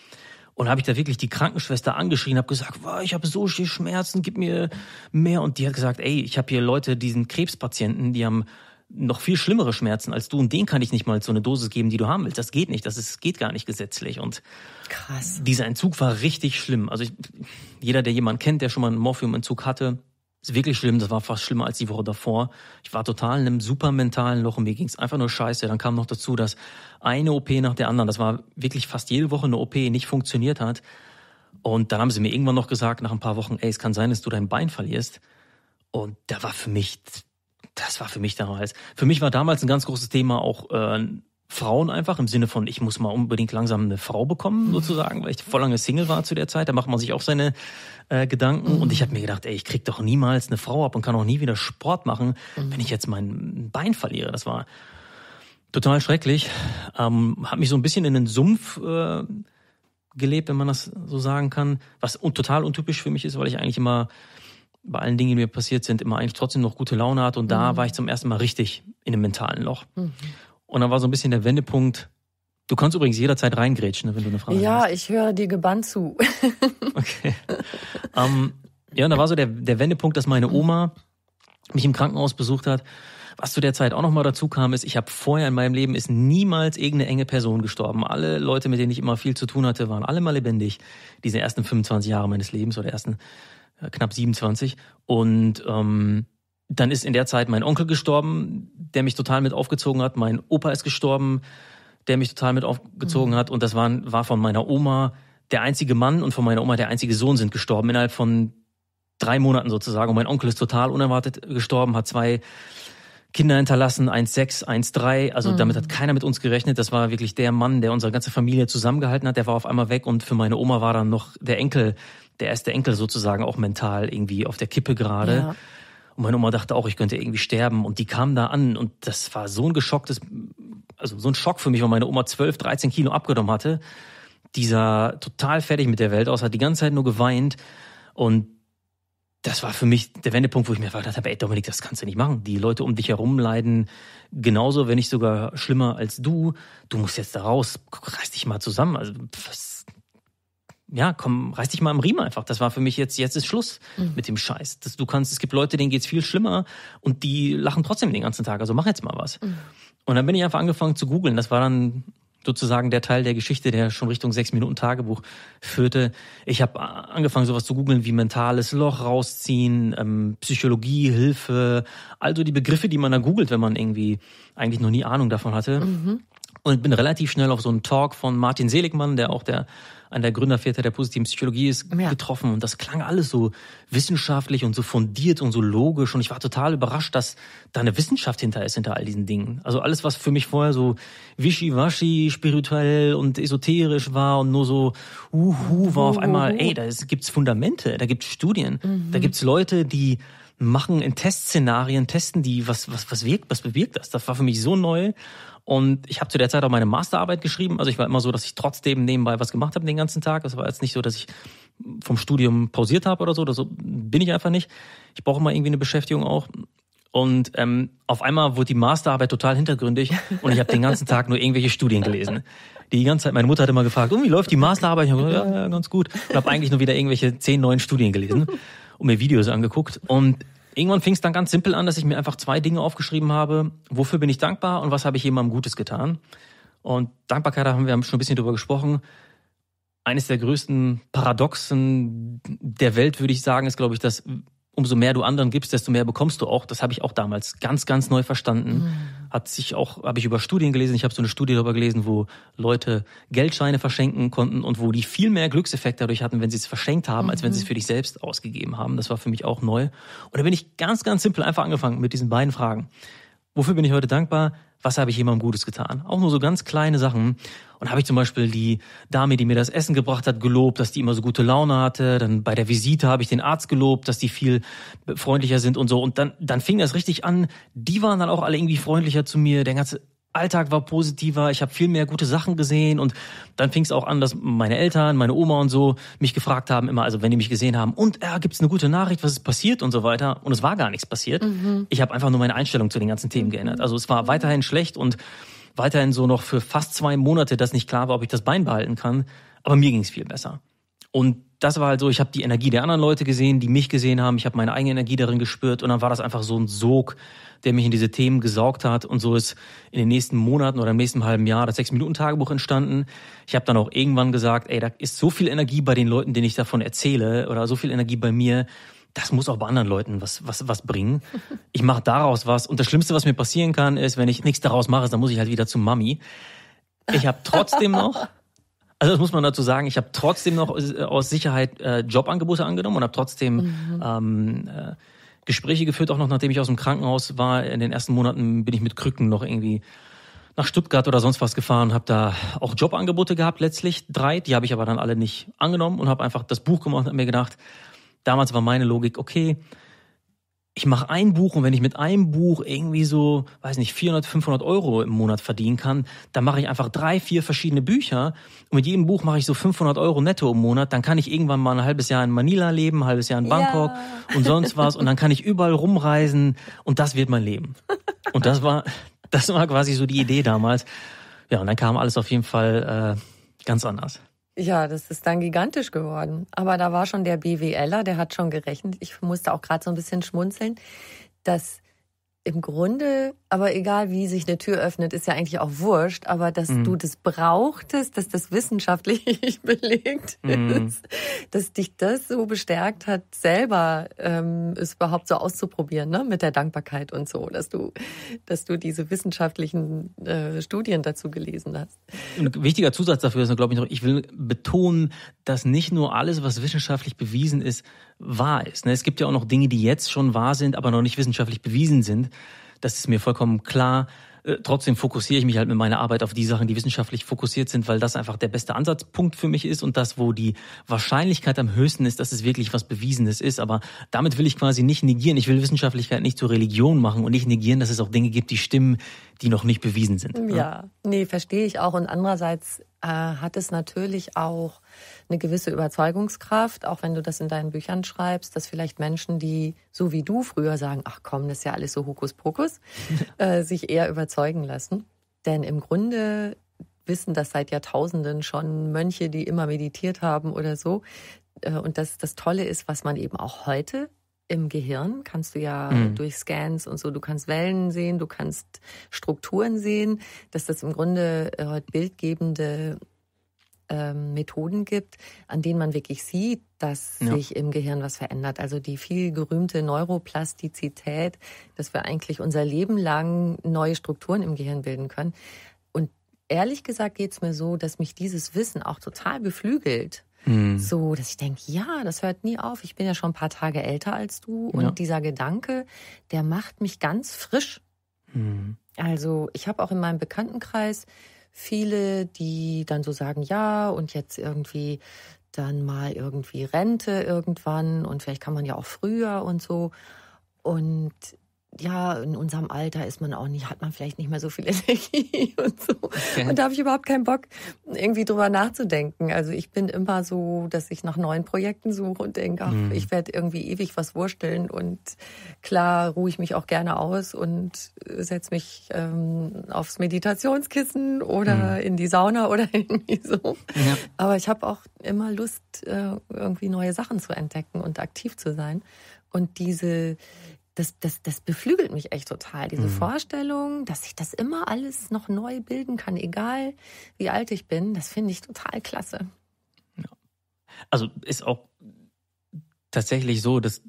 Und habe ich da wirklich die Krankenschwester angeschrien, habe gesagt, wow, ich habe so viel Schmerzen, gib mir mehr. Und die hat gesagt, ey, ich habe hier Leute, diesen Krebspatienten, die haben noch viel schlimmere Schmerzen als du und denen kann ich nicht mal so eine Dosis geben, die du haben willst. Das geht nicht, das ist, geht gar nicht gesetzlich. Und Krass. dieser Entzug war richtig schlimm. Also ich, jeder, der jemanden kennt, der schon mal einen Morphiumentzug hatte, ist wirklich schlimm. Das war fast schlimmer als die Woche davor. Ich war total in einem super mentalen Loch und mir ging es einfach nur scheiße. Dann kam noch dazu, dass eine OP nach der anderen, das war wirklich fast jede Woche eine OP, nicht funktioniert hat. Und dann haben sie mir irgendwann noch gesagt, nach ein paar Wochen, ey, es kann sein, dass du dein Bein verlierst. Und da war für mich das war für mich damals. Für mich war damals ein ganz großes Thema auch äh, Frauen einfach im Sinne von, ich muss mal unbedingt langsam eine Frau bekommen, sozusagen, weil ich voll lange Single war zu der Zeit. Da macht man sich auch seine äh, Gedanken. Mhm. Und ich habe mir gedacht, ey, ich krieg doch niemals eine Frau ab und kann auch nie wieder Sport machen, mhm. wenn ich jetzt mein Bein verliere. Das war total schrecklich. Ähm, hat mich so ein bisschen in den Sumpf äh, gelebt, wenn man das so sagen kann, was total untypisch für mich ist, weil ich eigentlich immer bei allen Dingen, die mir passiert sind, immer eigentlich trotzdem noch gute Laune hatte. Und da mhm. war ich zum ersten Mal richtig in einem mentalen Loch. Mhm. Und dann war so ein bisschen der Wendepunkt. Du kannst übrigens jederzeit reingrätschen, ne, wenn du eine Frage ja, hast. Ja, ich höre dir gebannt zu. [LAUGHS] okay. Ähm, ja, und da war so der, der Wendepunkt, dass meine Oma mich im Krankenhaus besucht hat. Was zu der Zeit auch nochmal dazu kam, ist, ich habe vorher in meinem Leben ist niemals irgendeine enge Person gestorben. Alle Leute, mit denen ich immer viel zu tun hatte, waren alle mal lebendig. Diese ersten 25 Jahre meines Lebens oder ersten äh, knapp 27. Und ähm, dann ist in der Zeit mein Onkel gestorben, der mich total mit aufgezogen hat. Mein Opa ist gestorben, der mich total mit aufgezogen mhm. hat. Und das waren, war von meiner Oma der einzige Mann und von meiner Oma der einzige Sohn sind gestorben innerhalb von drei Monaten sozusagen. Und mein Onkel ist total unerwartet gestorben, hat zwei Kinder hinterlassen, eins sechs, eins drei. Also mhm. damit hat keiner mit uns gerechnet. Das war wirklich der Mann, der unsere ganze Familie zusammengehalten hat. Der war auf einmal weg und für meine Oma war dann noch der Enkel der erste Enkel sozusagen auch mental irgendwie auf der Kippe gerade. Ja. Und meine Oma dachte auch, ich könnte irgendwie sterben. Und die kam da an und das war so ein geschocktes, also so ein Schock für mich, weil meine Oma 12, 13 Kilo abgenommen hatte. Dieser total fertig mit der Welt aus, hat die ganze Zeit nur geweint. Und das war für mich der Wendepunkt, wo ich mir gedacht habe, ey Dominik, das kannst du nicht machen. Die Leute um dich herum leiden genauso, wenn nicht sogar schlimmer als du. Du musst jetzt da raus, reiß dich mal zusammen. Also was ja, komm, reiß dich mal am Riemen einfach. Das war für mich jetzt, jetzt ist Schluss mhm. mit dem Scheiß. Das, du kannst, es gibt Leute, denen geht's viel schlimmer und die lachen trotzdem den ganzen Tag. Also mach jetzt mal was. Mhm. Und dann bin ich einfach angefangen zu googeln. Das war dann sozusagen der Teil der Geschichte, der schon Richtung sechs Minuten Tagebuch führte. Ich habe angefangen, sowas zu googeln wie mentales Loch rausziehen, ähm, Psychologie, Hilfe, also die Begriffe, die man da googelt, wenn man irgendwie eigentlich noch nie Ahnung davon hatte. Mhm. Und bin relativ schnell auf so einen Talk von Martin Seligmann, der auch der an der Gründerväter der positiven Psychologie ist, ja. getroffen. Und das klang alles so wissenschaftlich und so fundiert und so logisch. Und ich war total überrascht, dass da eine Wissenschaft hinter ist, hinter all diesen Dingen. Also alles, was für mich vorher so wischiwaschi, spirituell und esoterisch war und nur so uhu war auf einmal, ey, da gibt's Fundamente, da gibt's Studien, mhm. da gibt's Leute, die machen in Testszenarien, testen die, was, was, was wirkt, was bewirkt das? Das war für mich so neu. Und ich habe zu der Zeit auch meine Masterarbeit geschrieben. Also ich war immer so, dass ich trotzdem nebenbei was gemacht habe den ganzen Tag. Es war jetzt nicht so, dass ich vom Studium pausiert habe oder so. Das bin ich einfach nicht. Ich brauche immer irgendwie eine Beschäftigung auch. Und ähm, auf einmal wurde die Masterarbeit total hintergründig und ich habe den ganzen Tag nur irgendwelche Studien gelesen. Die, die ganze Zeit, meine Mutter hat immer gefragt, oh, wie läuft die Masterarbeit? Ich habe gesagt, ja, ja, ganz gut. Und habe eigentlich nur wieder irgendwelche zehn neuen Studien gelesen und mir Videos angeguckt. Und irgendwann fing es dann ganz simpel an, dass ich mir einfach zwei Dinge aufgeschrieben habe. Wofür bin ich dankbar und was habe ich jemandem Gutes getan? Und Dankbarkeit, da haben wir schon ein bisschen drüber gesprochen. Eines der größten Paradoxen der Welt, würde ich sagen, ist, glaube ich, dass umso mehr du anderen gibst, desto mehr bekommst du auch. Das habe ich auch damals ganz, ganz neu verstanden. Mhm. Hat sich auch, habe ich über Studien gelesen. Ich habe so eine Studie darüber gelesen, wo Leute Geldscheine verschenken konnten und wo die viel mehr Glückseffekt dadurch hatten, wenn sie es verschenkt haben, mhm. als wenn sie es mhm. für dich selbst ausgegeben haben. Das war für mich auch neu. Und da bin ich ganz, ganz simpel einfach angefangen mit diesen beiden Fragen. Wofür bin ich heute dankbar? was habe ich jemandem Gutes getan? Auch nur so ganz kleine Sachen. Und habe ich zum Beispiel die Dame, die mir das Essen gebracht hat, gelobt, dass die immer so gute Laune hatte. Dann bei der Visite habe ich den Arzt gelobt, dass die viel freundlicher sind und so. Und dann, dann fing das richtig an. Die waren dann auch alle irgendwie freundlicher zu mir. Der ganze Alltag war positiver, ich habe viel mehr gute Sachen gesehen und dann fing es auch an, dass meine Eltern, meine Oma und so mich gefragt haben immer, also wenn die mich gesehen haben, und ja, äh, gibt's eine gute Nachricht, was ist passiert und so weiter und es war gar nichts passiert. Mhm. Ich habe einfach nur meine Einstellung zu den ganzen Themen mhm. geändert. Also es war weiterhin schlecht und weiterhin so noch für fast zwei Monate, dass nicht klar war, ob ich das Bein behalten kann, aber mir ging's viel besser. Und das war halt so, ich habe die Energie der anderen Leute gesehen, die mich gesehen haben, ich habe meine eigene Energie darin gespürt und dann war das einfach so ein Sog, der mich in diese Themen gesaugt hat und so ist in den nächsten Monaten oder im nächsten halben Jahr das sechs Minuten Tagebuch entstanden. Ich habe dann auch irgendwann gesagt, ey, da ist so viel Energie bei den Leuten, denen ich davon erzähle oder so viel Energie bei mir, das muss auch bei anderen Leuten was, was, was bringen. [LAUGHS] Ich mache daraus was. Und das Schlimmste, was mir passieren kann, ist, wenn ich nichts daraus mache, dann muss ich halt wieder zu Mami. Ich habe trotzdem noch also das muss man dazu sagen, ich habe trotzdem noch äh, aus Sicherheit äh, Jobangebote angenommen und habe trotzdem mhm. ähm, äh, Gespräche geführt, auch noch nachdem ich aus dem Krankenhaus war. In den ersten Monaten bin ich mit Krücken noch irgendwie nach Stuttgart oder sonst was gefahren, habe da auch Jobangebote gehabt, letztlich drei, die habe ich aber dann alle nicht angenommen und habe einfach das Buch gemacht und mir gedacht, damals war meine Logik, okay, ich mache ein Buch und wenn ich mit einem Buch irgendwie so, weiß nicht, 400, 500 Euro im Monat verdienen kann, dann mache ich einfach drei, vier verschiedene Bücher und mit jedem Buch mache ich so 500 Euro netto im Monat, dann kann ich irgendwann mal ein halbes Jahr in Manila leben, ein halbes Jahr in Bangkok ja. und sonst was und dann kann ich überall rumreisen und das wird mein Leben. Und das war, das war quasi so die Idee damals. Ja, und dann kam alles auf jeden Fall äh, ganz anders. Ja, das ist dann gigantisch geworden. Aber da war schon der BWLer, der hat schon gerechnet. Ich musste auch gerade so ein bisschen schmunzeln, dass im Grunde, aber egal wie sich eine Tür öffnet, ist ja eigentlich auch wurscht, aber dass mhm. du das brauchtest, dass das wissenschaftlich [LAUGHS] belegt mhm. ist, dass dich das so bestärkt hat, selber ähm, es überhaupt so auszuprobieren, ne? mit der Dankbarkeit und so, dass du, dass du diese wissenschaftlichen äh, Studien dazu gelesen hast. Ein wichtiger Zusatz dafür ist, glaube ich, noch, ich will betonen, dass nicht nur alles, was wissenschaftlich bewiesen ist, wahr ist. Ne, es gibt ja auch noch Dinge, die jetzt schon wahr sind, aber noch nicht wissenschaftlich bewiesen sind. Das ist mir vollkommen klar. Äh, trotzdem fokussiere ich mich halt mit meiner Arbeit auf die Sachen, die wissenschaftlich fokussiert sind, weil das einfach der beste Ansatzpunkt für mich ist und das, wo die Wahrscheinlichkeit am höchsten ist, dass es wirklich was Bewiesenes ist. Aber damit will ich quasi nicht negieren. Ich will Wissenschaftlichkeit nicht zur Religion machen und nicht negieren, dass es auch Dinge gibt, die stimmen, die noch nicht bewiesen sind. Ja, nee, verstehe ich auch. Und andererseits äh, hat es natürlich auch eine gewisse Überzeugungskraft, auch wenn du das in deinen Büchern schreibst, dass vielleicht Menschen, die so wie du früher sagen, ach komm, das ist ja alles so Hokuspokus, [LAUGHS] äh, sich eher überzeugen lassen. Denn im Grunde wissen das seit Jahrtausenden schon Mönche, die immer meditiert haben oder so. Äh, und das, das Tolle ist, was man eben auch heute im Gehirn kannst du ja mhm. durch Scans und so, du kannst Wellen sehen, du kannst Strukturen sehen, dass das im Grunde heute äh, bildgebende ähm, Methoden gibt, an denen man wirklich sieht, dass ja. sich im Gehirn was verändert. Also die viel gerühmte Neuroplastizität, dass wir eigentlich unser Leben lang neue Strukturen im Gehirn bilden können. Und ehrlich gesagt geht es mir so, dass mich dieses Wissen auch total beflügelt. Mhm. So, dass ich denke, ja, das hört nie auf. Ich bin ja schon ein paar Tage älter als du. Und ja. dieser Gedanke, der macht mich ganz frisch. Mhm. Also ich habe auch in meinem Bekanntenkreis viele, die dann so sagen, ja, und jetzt irgendwie dann mal irgendwie Rente irgendwann und vielleicht kann man ja auch früher und so. Und ja, in unserem Alter ist man auch nicht, hat man vielleicht nicht mehr so viel [LAUGHS] Energie und so. Okay. Und da habe ich überhaupt keinen Bock, irgendwie drüber nachzudenken. Also ich bin immer so, dass ich nach neuen Projekten suche und denke, ach, mhm. ich werde irgendwie ewig was wursteln und klar ruhe ich mich auch gerne aus und setze mich ähm, aufs Meditationskissen oder mhm. in die Sauna oder [LAUGHS] irgendwie so. Ja. Aber ich habe auch immer Lust, äh, irgendwie neue Sachen zu entdecken und aktiv zu sein. Und diese das, das, das beflügelt mich echt total, diese mhm. Vorstellung, dass ich das immer alles noch neu bilden kann, egal wie alt ich bin, das finde ich total klasse. Ja. Also ist auch tatsächlich so, dass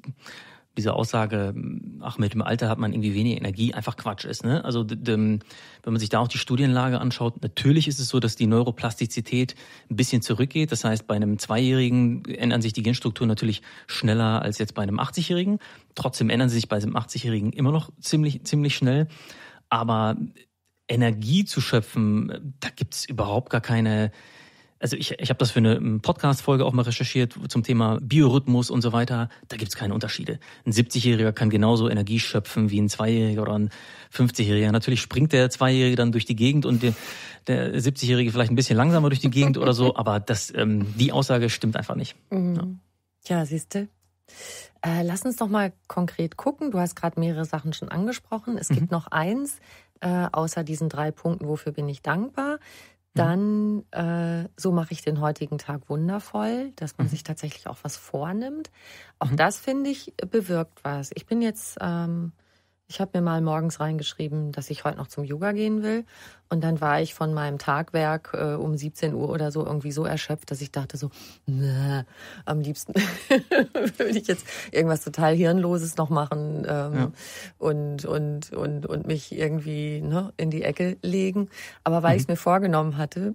diese Aussage, ach, mit dem Alter hat man irgendwie weniger Energie, einfach Quatsch ist. Ne? Also wenn man sich da auch die Studienlage anschaut, natürlich ist es so, dass die Neuroplastizität ein bisschen zurückgeht. Das heißt, bei einem Zweijährigen ändern sich die Genstrukturen natürlich schneller als jetzt bei einem 80-Jährigen. Trotzdem ändern sie sich bei einem 80-Jährigen immer noch ziemlich, ziemlich schnell. Aber Energie zu schöpfen, da gibt's überhaupt gar keine also ich, ich habe das für eine ähm, Podcast-Folge auch mal recherchiert zum Thema Biorhythmus und so weiter. Da gibt es keine Unterschiede. Ein 70-Jähriger kann genauso Energie schöpfen wie ein Zweijähriger oder ein 50-Jähriger. Natürlich springt der Zweijährige dann durch die Gegend und der, der 70-Jährige vielleicht ein bisschen langsamer durch die Gegend oder so, [LAUGHS] aber das, ähm, die Aussage stimmt einfach nicht. Mhm. Ja, ja siehst du. Äh, lass uns doch mal konkret gucken. Du hast gerade mehrere Sachen schon angesprochen. Es mhm. gibt noch eins, äh, außer diesen drei Punkten, wofür bin ich dankbar. Mhm. Dann, äh, so mache ich den heutigen Tag wundervoll, dass man mhm. sich tatsächlich auch was vornimmt. Auch mhm. das, finde ich, bewirkt was. Ich bin jetzt ähm, ich habe mir mal morgens reingeschrieben, dass ich heute noch zum Yoga gehen will. Und dann war ich von meinem Tagwerk äh, um 17 Uhr oder so irgendwie so erschöpft, dass ich dachte so, na, am liebsten [LAUGHS] würde ich jetzt irgendwas total Hirnloses noch machen ähm, ja. und, und, und, und mich irgendwie ne, in die Ecke legen. Aber weil mhm. ich es mir vorgenommen hatte,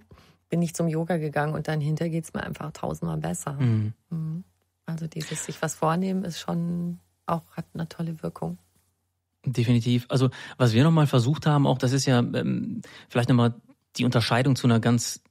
bin ich zum Yoga gegangen und dann hinter geht es mir einfach tausendmal besser. Mhm. mhm. Also dieses sich was vornehmen ist schon auch, hat eine tolle Wirkung. Definitiv. Also was wir nochmal versucht haben, auch das ist ja ähm, vielleicht nochmal die Unterscheidung zu einer ganz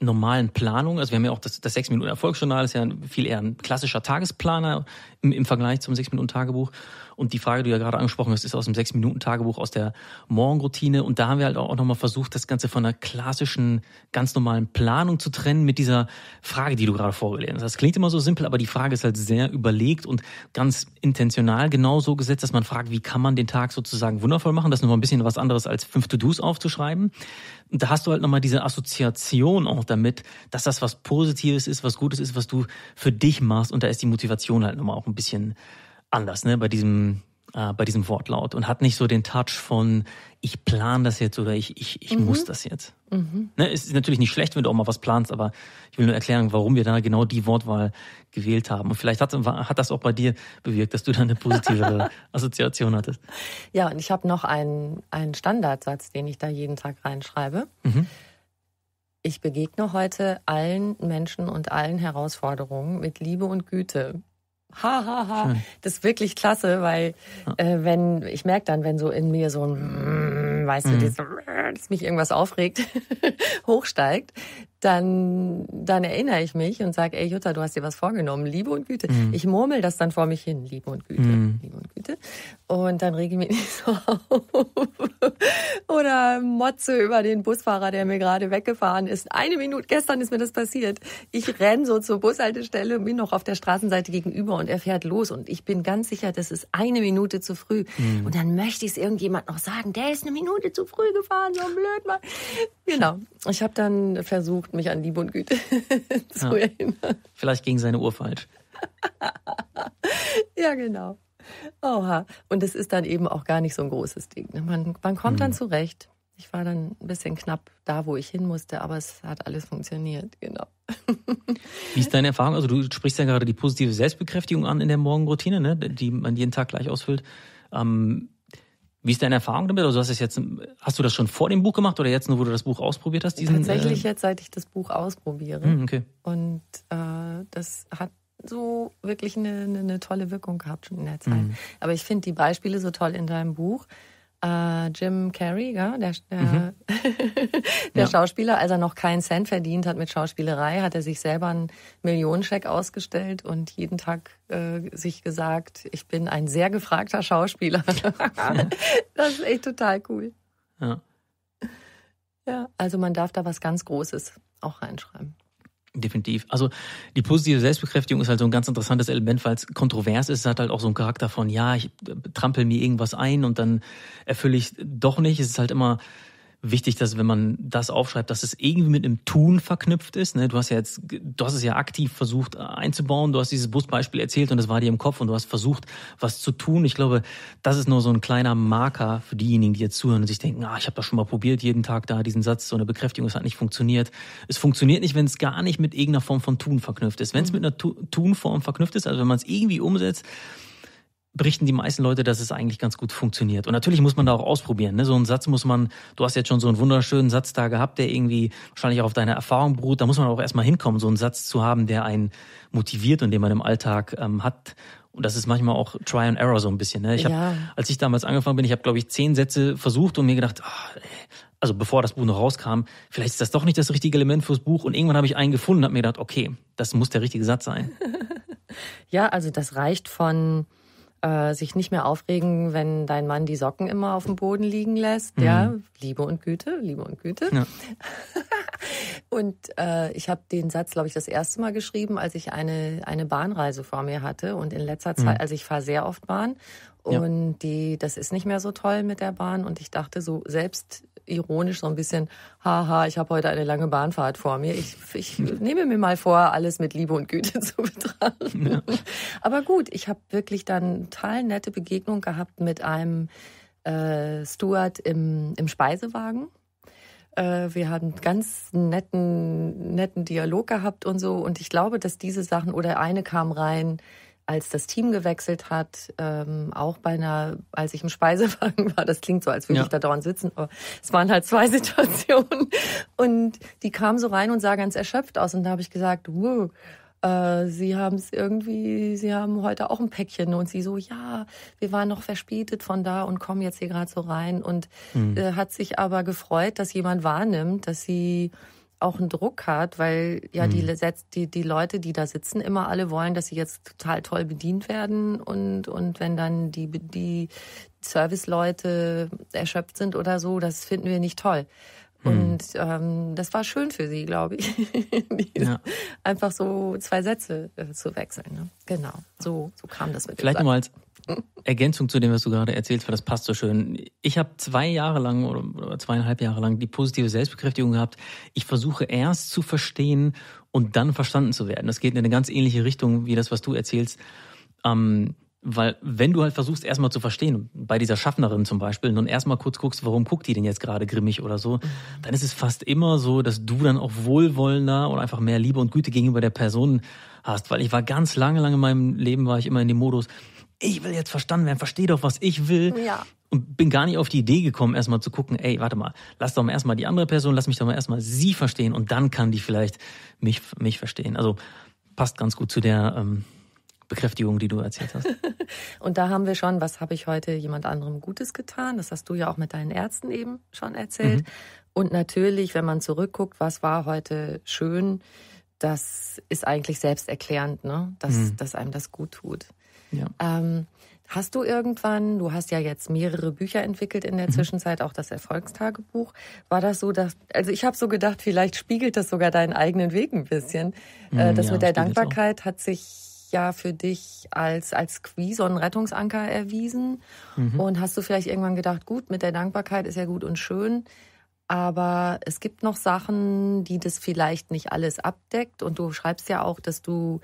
normalen Planung. Also wir haben ja auch das, sechs Minuten Erfolgsjournal, ist ja viel eher ein klassischer Tagesplaner im, im Vergleich zum sechs Minuten Tagebuch. Und die Frage, die du ja gerade angesprochen hast, ist aus dem Sechs-Minuten-Tagebuch, aus der Morgenroutine. Und da haben wir halt auch nochmal versucht, das Ganze von einer klassischen, ganz normalen Planung zu trennen mit dieser Frage, die du gerade vorgelesen hast. Das klingt immer so simpel, aber die Frage ist halt sehr überlegt und ganz intentional genauso gesetzt, dass man fragt, wie kann man den Tag sozusagen wundervoll machen? Das ist nochmal ein bisschen was anderes als fünf To-Dos aufzuschreiben. Und da hast du halt nochmal diese Assoziation auch damit, dass das was Positives ist, was Gutes ist, was du für dich machst. Und da ist die Motivation halt nochmal auch ein bisschen anders, ne, bei diesem äh, bei diesem Wortlaut und hat nicht so den Touch von ich plan das jetzt oder ich ich ich mhm. muss das jetzt. Mhm. Ne, es ist natürlich nicht schlecht, wenn du auch mal was planst, aber ich will nur erklären, warum wir da genau die Wortwahl gewählt haben. Und vielleicht hat, hat das auch bei dir bewirkt, dass du da eine positive [LAUGHS] Assoziation hattest. Ja, und ich habe noch einen einen Standardsatz, den ich da jeden Tag reinschreibe. Mhm. Ich begegne heute allen Menschen und allen Herausforderungen mit Liebe und Güte. Ha, ha, ha. Das ist wirklich klasse, weil äh, wenn, ich merke dann, wenn so in mir so ein, weißt mhm. du, das mich irgendwas aufregt, [LAUGHS] hochsteigt, dann, dann erinnere ich mich und sage, ey Jutta, du hast dir was vorgenommen, Liebe und Güte. Mhm. Ich murmel das dann vor mich hin, Liebe und Güte, mhm. Liebe und Güte. Und dann rege ich mich [LAUGHS] nicht so auf. Oder motze über den Busfahrer, der mir gerade weggefahren ist. Eine Minute, gestern ist mir das passiert. Ich renn so zur Bushaltestelle, bin noch auf der Straßenseite gegenüber und er fährt los. Und ich bin ganz sicher, das ist eine Minute zu früh. Mhm. Und dann möchte ich es irgendjemand noch sagen, der ist eine Minute zu früh gefahren, so ein Blödmann. Genau. Ich habe dann versucht, versucht, mich an Liebe und Güte [LAUGHS] zu ja. erinnern. Vielleicht ging seine Uhr falsch. [LAUGHS] ja, genau. Oha. Und es ist dann eben auch gar nicht so ein großes Ding. Ne? Man, man kommt mhm. dann zurecht. Ich war dann ein bisschen knapp da, wo ich hin musste, aber es hat alles funktioniert, genau. [LAUGHS] Wie ist deine Erfahrung? Also du sprichst ja gerade die positive Selbstbekräftigung an in der Morgenroutine, ne? die man jeden Tag gleich ausfüllt. Ähm, wie ist deine Erfahrung damit? Also hast, es jetzt, hast du das schon vor dem Buch gemacht oder jetzt nur, wo du das Buch ausprobiert hast? Diesen, Tatsächlich äh, jetzt, seit ich das Buch ausprobiere. Hm, okay. Und äh, das hat so wirklich eine, eine, eine, tolle Wirkung gehabt schon in der Zeit. Mm. Aber ich finde die Beispiele so toll in deinem Buch, äh, Jim Carrey, ja, der, der, mhm. [LAUGHS] der ja. Schauspieler, als er noch keinen Cent verdient hat mit Schauspielerei, hat er sich selber einen Millionenscheck ausgestellt und jeden Tag äh, sich gesagt, ich bin ein sehr gefragter Schauspieler. [LAUGHS] das ist echt total cool. Ja. ja, also man darf da was ganz Großes auch reinschreiben. Definitiv. Also die positive Selbstbekräftigung ist halt so ein ganz interessantes Element, weil es kontrovers ist. Es hat halt auch so einen Charakter von, ja, ich äh, trampel mir irgendwas ein und dann erfülle ich doch nicht. Es ist halt immer wichtig, dass wenn man das aufschreibt, dass es irgendwie mit einem Tun verknüpft ist. Ne? Du hast ja jetzt, du hast es ja aktiv versucht äh, einzubauen, du hast dieses Busbeispiel erzählt und das war dir im Kopf und du hast versucht, was zu tun. Ich glaube, das ist nur so ein kleiner Marker für diejenigen, die jetzt zuhören und sich denken, ah, ich habe das schon mal probiert, jeden Tag da diesen Satz, so eine Bekräftigung, es hat nicht funktioniert. Es funktioniert nicht, wenn es gar nicht mit irgendeiner Form von Tun verknüpft ist. Wenn es mhm. mit einer Tunform verknüpft ist, also wenn man es irgendwie umsetzt, berichten die meisten Leute, dass es eigentlich ganz gut funktioniert. Und natürlich muss man da auch ausprobieren. Ne? So einen Satz muss man, du hast jetzt schon so einen wunderschönen Satz da gehabt, der irgendwie wahrscheinlich auch auf deiner Erfahrung beruht. Da muss man auch erstmal hinkommen, so einen Satz zu haben, der einen motiviert und den man im Alltag ähm, hat. Und das ist manchmal auch Try and Error so ein bisschen. Ne? Ich hab, ja. Als ich damals angefangen bin, ich habe, glaube ich, zehn Sätze versucht und mir gedacht, oh, also bevor das Buch noch rauskam, vielleicht ist das doch nicht das richtige Element fürs Buch. Und irgendwann habe ich einen gefunden und habe mir gedacht, okay, das muss der richtige Satz sein. [LAUGHS] ja, also das reicht von äh, sich nicht mehr aufregen, wenn dein Mann die Socken immer auf dem Boden liegen lässt. Mhm. Ja, Liebe und Güte, Liebe und Güte. Ja. [LAUGHS] und äh, ich habe den Satz, glaube ich, das erste Mal geschrieben, als ich eine, eine Bahnreise vor mir hatte. Und in letzter Zeit, mhm. also ich fahre sehr oft Bahn und die, das ist nicht mehr so toll mit der Bahn. Und ich dachte so selbst ironisch so ein bisschen, haha, ich habe heute eine lange Bahnfahrt vor mir. Ich, ich [LAUGHS] nehme mir mal vor, alles mit Liebe und Güte [LAUGHS] zu betrachten. Ja. Aber gut, ich habe wirklich dann total nette Begegnung gehabt mit einem äh, Stuart im, im Speisewagen. Äh, wir haben ganz netten, netten Dialog gehabt und so. Und ich glaube, dass diese Sachen oder eine kam rein, als das Team gewechselt hat, ähm, auch bei einer, als ich im Speisewagen war, das klingt so, als würde ja. ich da dauernd sitzen, aber es waren halt zwei [LAUGHS] Situationen. Und die kam so rein und sah ganz erschöpft aus. Und da habe ich gesagt, wow, äh, Sie haben es irgendwie, Sie haben heute auch ein Päckchen. Und sie so, ja, wir waren noch verspätet von da und kommen jetzt hier gerade so rein. Und mhm. äh, hat sich aber gefreut, dass jemand wahrnimmt, dass sie auch einen Druck hat, weil ja mhm. die, die, die Leute, die da sitzen, immer alle wollen, dass sie jetzt total toll bedient werden und, und wenn dann die, die Serviceleute erschöpft sind oder so, das finden wir nicht toll. Mhm. Und ähm, das war schön für sie, glaube ich. [LAUGHS] ja. Einfach so zwei Sätze äh, zu wechseln. Ne? Genau, so, so kam das mit Vielleicht nochmal als Ergänzung zu dem, was du gerade erzählst, weil das passt so schön. Ich habe zwei Jahre lang oder zweieinhalb Jahre lang die positive Selbstbekräftigung gehabt. Ich versuche erst zu verstehen und dann verstanden zu werden. Das geht in eine ganz ähnliche Richtung wie das, was du erzählst. Ähm, weil wenn du halt versuchst, erstmal zu verstehen, bei dieser Schaffnerin zum Beispiel, und erstmal kurz guckst, warum guckt die denn jetzt gerade grimmig oder so, mhm. dann ist es fast immer so, dass du dann auch wohlwollender und einfach mehr Liebe und Güte gegenüber der Person hast. Weil ich war ganz lange, lange in meinem Leben, war ich immer in dem Modus, ich will jetzt verstanden werden, versteh doch, was ich will. Ja. Und bin gar nicht auf die Idee gekommen, erstmal zu gucken, ey, warte mal, lass doch mal erstmal die andere Person, lass mich doch mal erstmal sie verstehen und dann kann die vielleicht mich, mich verstehen. Also passt ganz gut zu der ähm, Bekräftigung, die du erzählt hast. [LAUGHS] und da haben wir schon, was habe ich heute jemand anderem Gutes getan? Das hast du ja auch mit deinen Ärzten eben schon erzählt. Mhm. Und natürlich, wenn man zurückguckt, was war heute schön, das ist eigentlich selbsterklärend, ne? dass, mhm. dass einem das gut tut. Ja. Ähm, hast du irgendwann, du hast ja jetzt mehrere Bücher entwickelt in der mhm. Zwischenzeit, auch das Erfolgstagebuch. War das so, dass, also ich habe so gedacht, vielleicht spiegelt das sogar deinen eigenen Weg ein bisschen. Äh, mhm, äh, das ja, mit der Dankbarkeit hat sich ja für dich als, als wie so ein Rettungsanker erwiesen. Mhm. Und hast du vielleicht irgendwann gedacht, gut, mit der Dankbarkeit ist ja gut und schön, aber es gibt noch Sachen, die das vielleicht nicht alles abdeckt. Und du schreibst ja auch, dass du,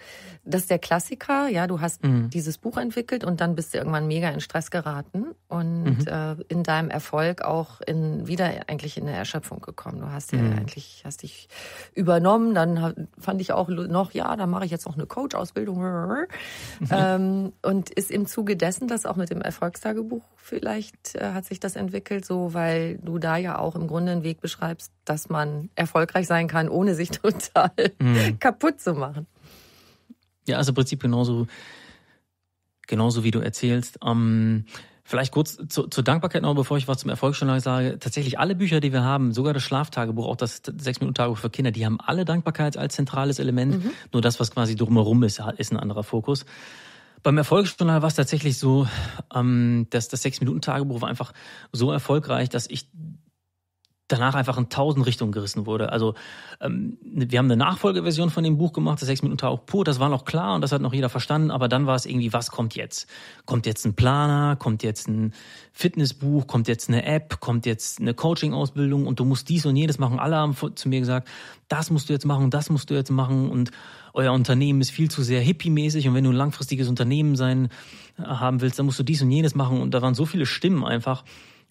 dass der Klassiker, ja, du hast mhm. dieses Buch entwickelt und dann bist du irgendwann mega in Stress geraten und mhm. äh, in deinem Erfolg auch in, wieder eigentlich in eine Erschöpfung gekommen. Du hast ja mhm. eigentlich, hast dich übernommen. Dann fand ich auch noch, ja, dann mache ich jetzt noch eine Coach-Ausbildung. Mhm. ähm, und ist im Zuge dessen, dass auch mit dem Erfolgstagebuch vielleicht äh, hat sich das entwickelt, so, weil du da ja auch im Grunde eigenen Weg beschreibst, dass man erfolgreich sein kann, ohne sich [LAUGHS] total mhm. kaputt zu machen. Ja, also im Prinzip genauso, genauso wie du erzählst. Ähm, vielleicht kurz zu, zur Dankbarkeit noch, bevor ich was zum Erfolg schon sage. Tatsächlich alle Bücher, die wir haben, sogar das Schlaftagebuch, auch das Sechs-Minuten-Tagebuch für Kinder, die haben alle Dankbarkeit als zentrales Element. Mhm. Nur das, was quasi drumherum ist, ist ein anderer Fokus. Beim Erfolgsjournal war es tatsächlich so, ähm, dass das Sechs-Minuten-Tagebuch war einfach so erfolgreich, dass ich danach einfach in tausend Richtungen gerissen wurde. Also ähm, wir haben eine Nachfolgeversion von dem Buch gemacht, das 6 Minuten auch pur, das war noch klar und das hat noch jeder verstanden, aber dann war es irgendwie, was kommt jetzt? Kommt jetzt ein Planer, kommt jetzt ein Fitnessbuch, kommt jetzt eine App, kommt jetzt eine Coaching-Ausbildung und du musst dies und jenes machen. Alle haben zu mir gesagt, das musst du jetzt machen, das musst du jetzt machen und euer Unternehmen ist viel zu sehr hippie-mäßig und wenn du ein langfristiges Unternehmen sein äh, haben willst, dann musst du dies und jenes machen und da waren so viele Stimmen einfach,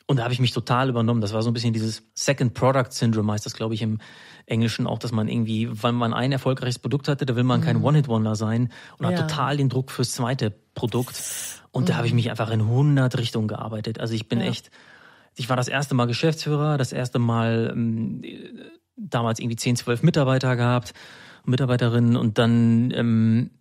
und da habe ich mich total übernommen. Das war so ein bisschen dieses Second Product Syndrome, heißt das, glaube ich, im Englischen auch, dass man irgendwie, wenn man ein erfolgreiches Produkt hatte, da will man mhm. kein One-Hit-Wonder sein und ja. hat total den Druck fürs zweite Produkt. Und mhm. da habe ich mhm. mich einfach in 100 Richtungen gearbeitet. Also ich bin ja. echt, ich war das erste Mal Geschäftsführer, das erste Mal ähm, damals irgendwie 10, 12 Mitarbeiter gehabt, Mitarbeiterinnen und dann ähm,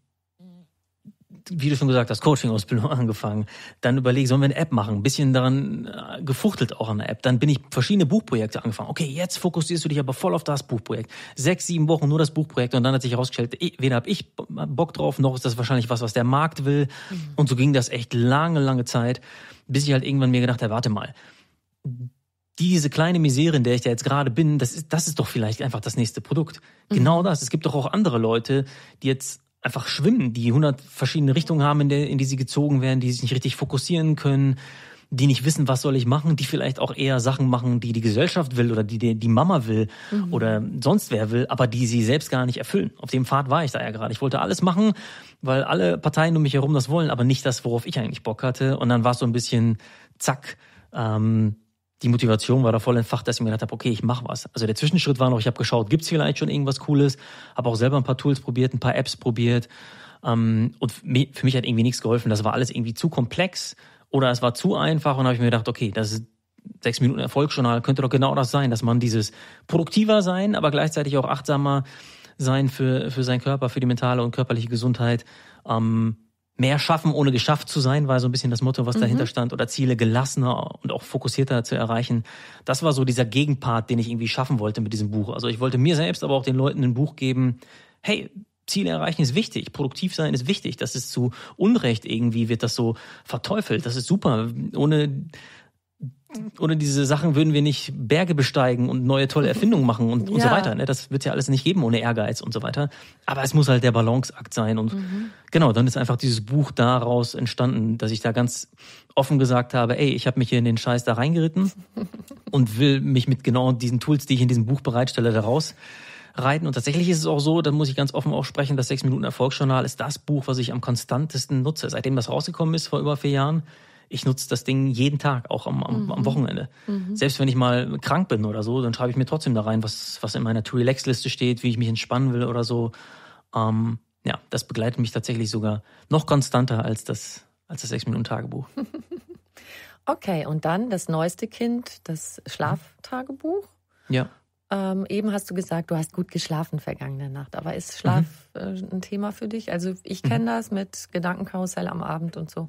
wie du schon gesagt hast, Coaching-Ausbildung [LAUGHS] angefangen, dann überlege, sollen wir eine App machen, ein bisschen daran äh, gefuchtelt auch an der App, dann bin ich verschiedene Buchprojekte angefangen. Okay, jetzt fokussierst du dich aber voll auf das Buchprojekt. Sechs, sieben Wochen nur das Buchprojekt und dann hat sich herausgestellt, weder habe ich Bock drauf, noch ist das wahrscheinlich was, was der Markt will. Mhm. Und so ging das echt lange, lange Zeit, bis ich halt irgendwann mir gedacht habe, warte mal, diese kleine Misere, in der ich da jetzt gerade bin, das ist, das ist doch vielleicht einfach das nächste Produkt. Mhm. Genau das. Es gibt doch auch andere Leute, die jetzt einfach schwimmen, die hundert verschiedene Richtungen haben, in, der, in die sie gezogen werden, die sich nicht richtig fokussieren können, die nicht wissen, was soll ich machen, die vielleicht auch eher Sachen machen, die die Gesellschaft will oder die die, die Mama will mhm. oder sonst wer will, aber die sie selbst gar nicht erfüllen. Auf dem Pfad war ich da ja gerade. Ich wollte alles machen, weil alle Parteien um mich herum das wollen, aber nicht das, worauf ich eigentlich Bock hatte. Und dann war es so ein bisschen zack. Ähm, die Motivation war da voll entfacht, dass ich mir gedacht habe, okay, ich mache was. Also der Zwischenschritt war noch, ich habe geschaut, gibt's vielleicht schon irgendwas Cooles, habe auch selber ein paar Tools probiert, ein paar Apps probiert. Ähm, und für mich hat irgendwie nichts geholfen. Das war alles irgendwie zu komplex oder es war zu einfach und habe ich mir gedacht, okay, das ist sechs Minuten Erfolgsjournal könnte doch genau das sein, dass man dieses produktiver sein, aber gleichzeitig auch achtsamer sein für, für seinen Körper, für die mentale und körperliche Gesundheit. Ähm, Mehr schaffen, ohne geschafft zu sein, war so ein bisschen das Motto, was mhm. dahinter stand. Oder Ziele gelassener und auch fokussierter zu erreichen. Das war so dieser Gegenpart, den ich irgendwie schaffen wollte mit diesem Buch. Also ich wollte mir selbst, aber auch den Leuten ein Buch geben. Hey, Ziele erreichen ist wichtig, produktiv sein ist wichtig. Das ist zu Unrecht irgendwie, wird das so verteufelt. Das ist super. Ohne ohne diese Sachen würden wir nicht Berge besteigen und neue tolle Erfindungen machen und, ja. und so weiter. Ne? Das wird ja alles nicht geben ohne Ehrgeiz und so weiter. Aber es muss halt der Balanceakt sein. Und mhm. genau, dann ist einfach dieses Buch daraus entstanden, dass ich da ganz offen gesagt habe, ey, ich habe mich hier in den Scheiß da reingeritten [LAUGHS] und will mich mit genau diesen Tools, die ich in diesem Buch bereitstelle, daraus reiten. Und tatsächlich ist es auch so, da muss ich ganz offen auch sprechen, das 6 Minuten Erfolgsjournal ist das Buch, was ich am konstantesten nutze. Seitdem das rausgekommen ist vor über vier Jahren, ich nutze das Ding jeden Tag, auch am, am, mhm. am Wochenende. Mhm. Selbst wenn ich mal krank bin oder so, dann schreibe ich mir trotzdem da rein, was, was in meiner To-Relax-Liste steht, wie ich mich entspannen will oder so. Ähm, ja, das begleitet mich tatsächlich sogar noch konstanter als das, als das 6-Minuten-Tagebuch. [LAUGHS] okay, und dann das neueste Kind, das Schlaftagebuch. Ja. Ähm, eben hast du gesagt, du hast gut geschlafen vergangene Nacht. Aber ist Schlaf mhm. äh, ein Thema für dich? Also ich kenne mhm. das mit Gedankenkarussell am Abend und so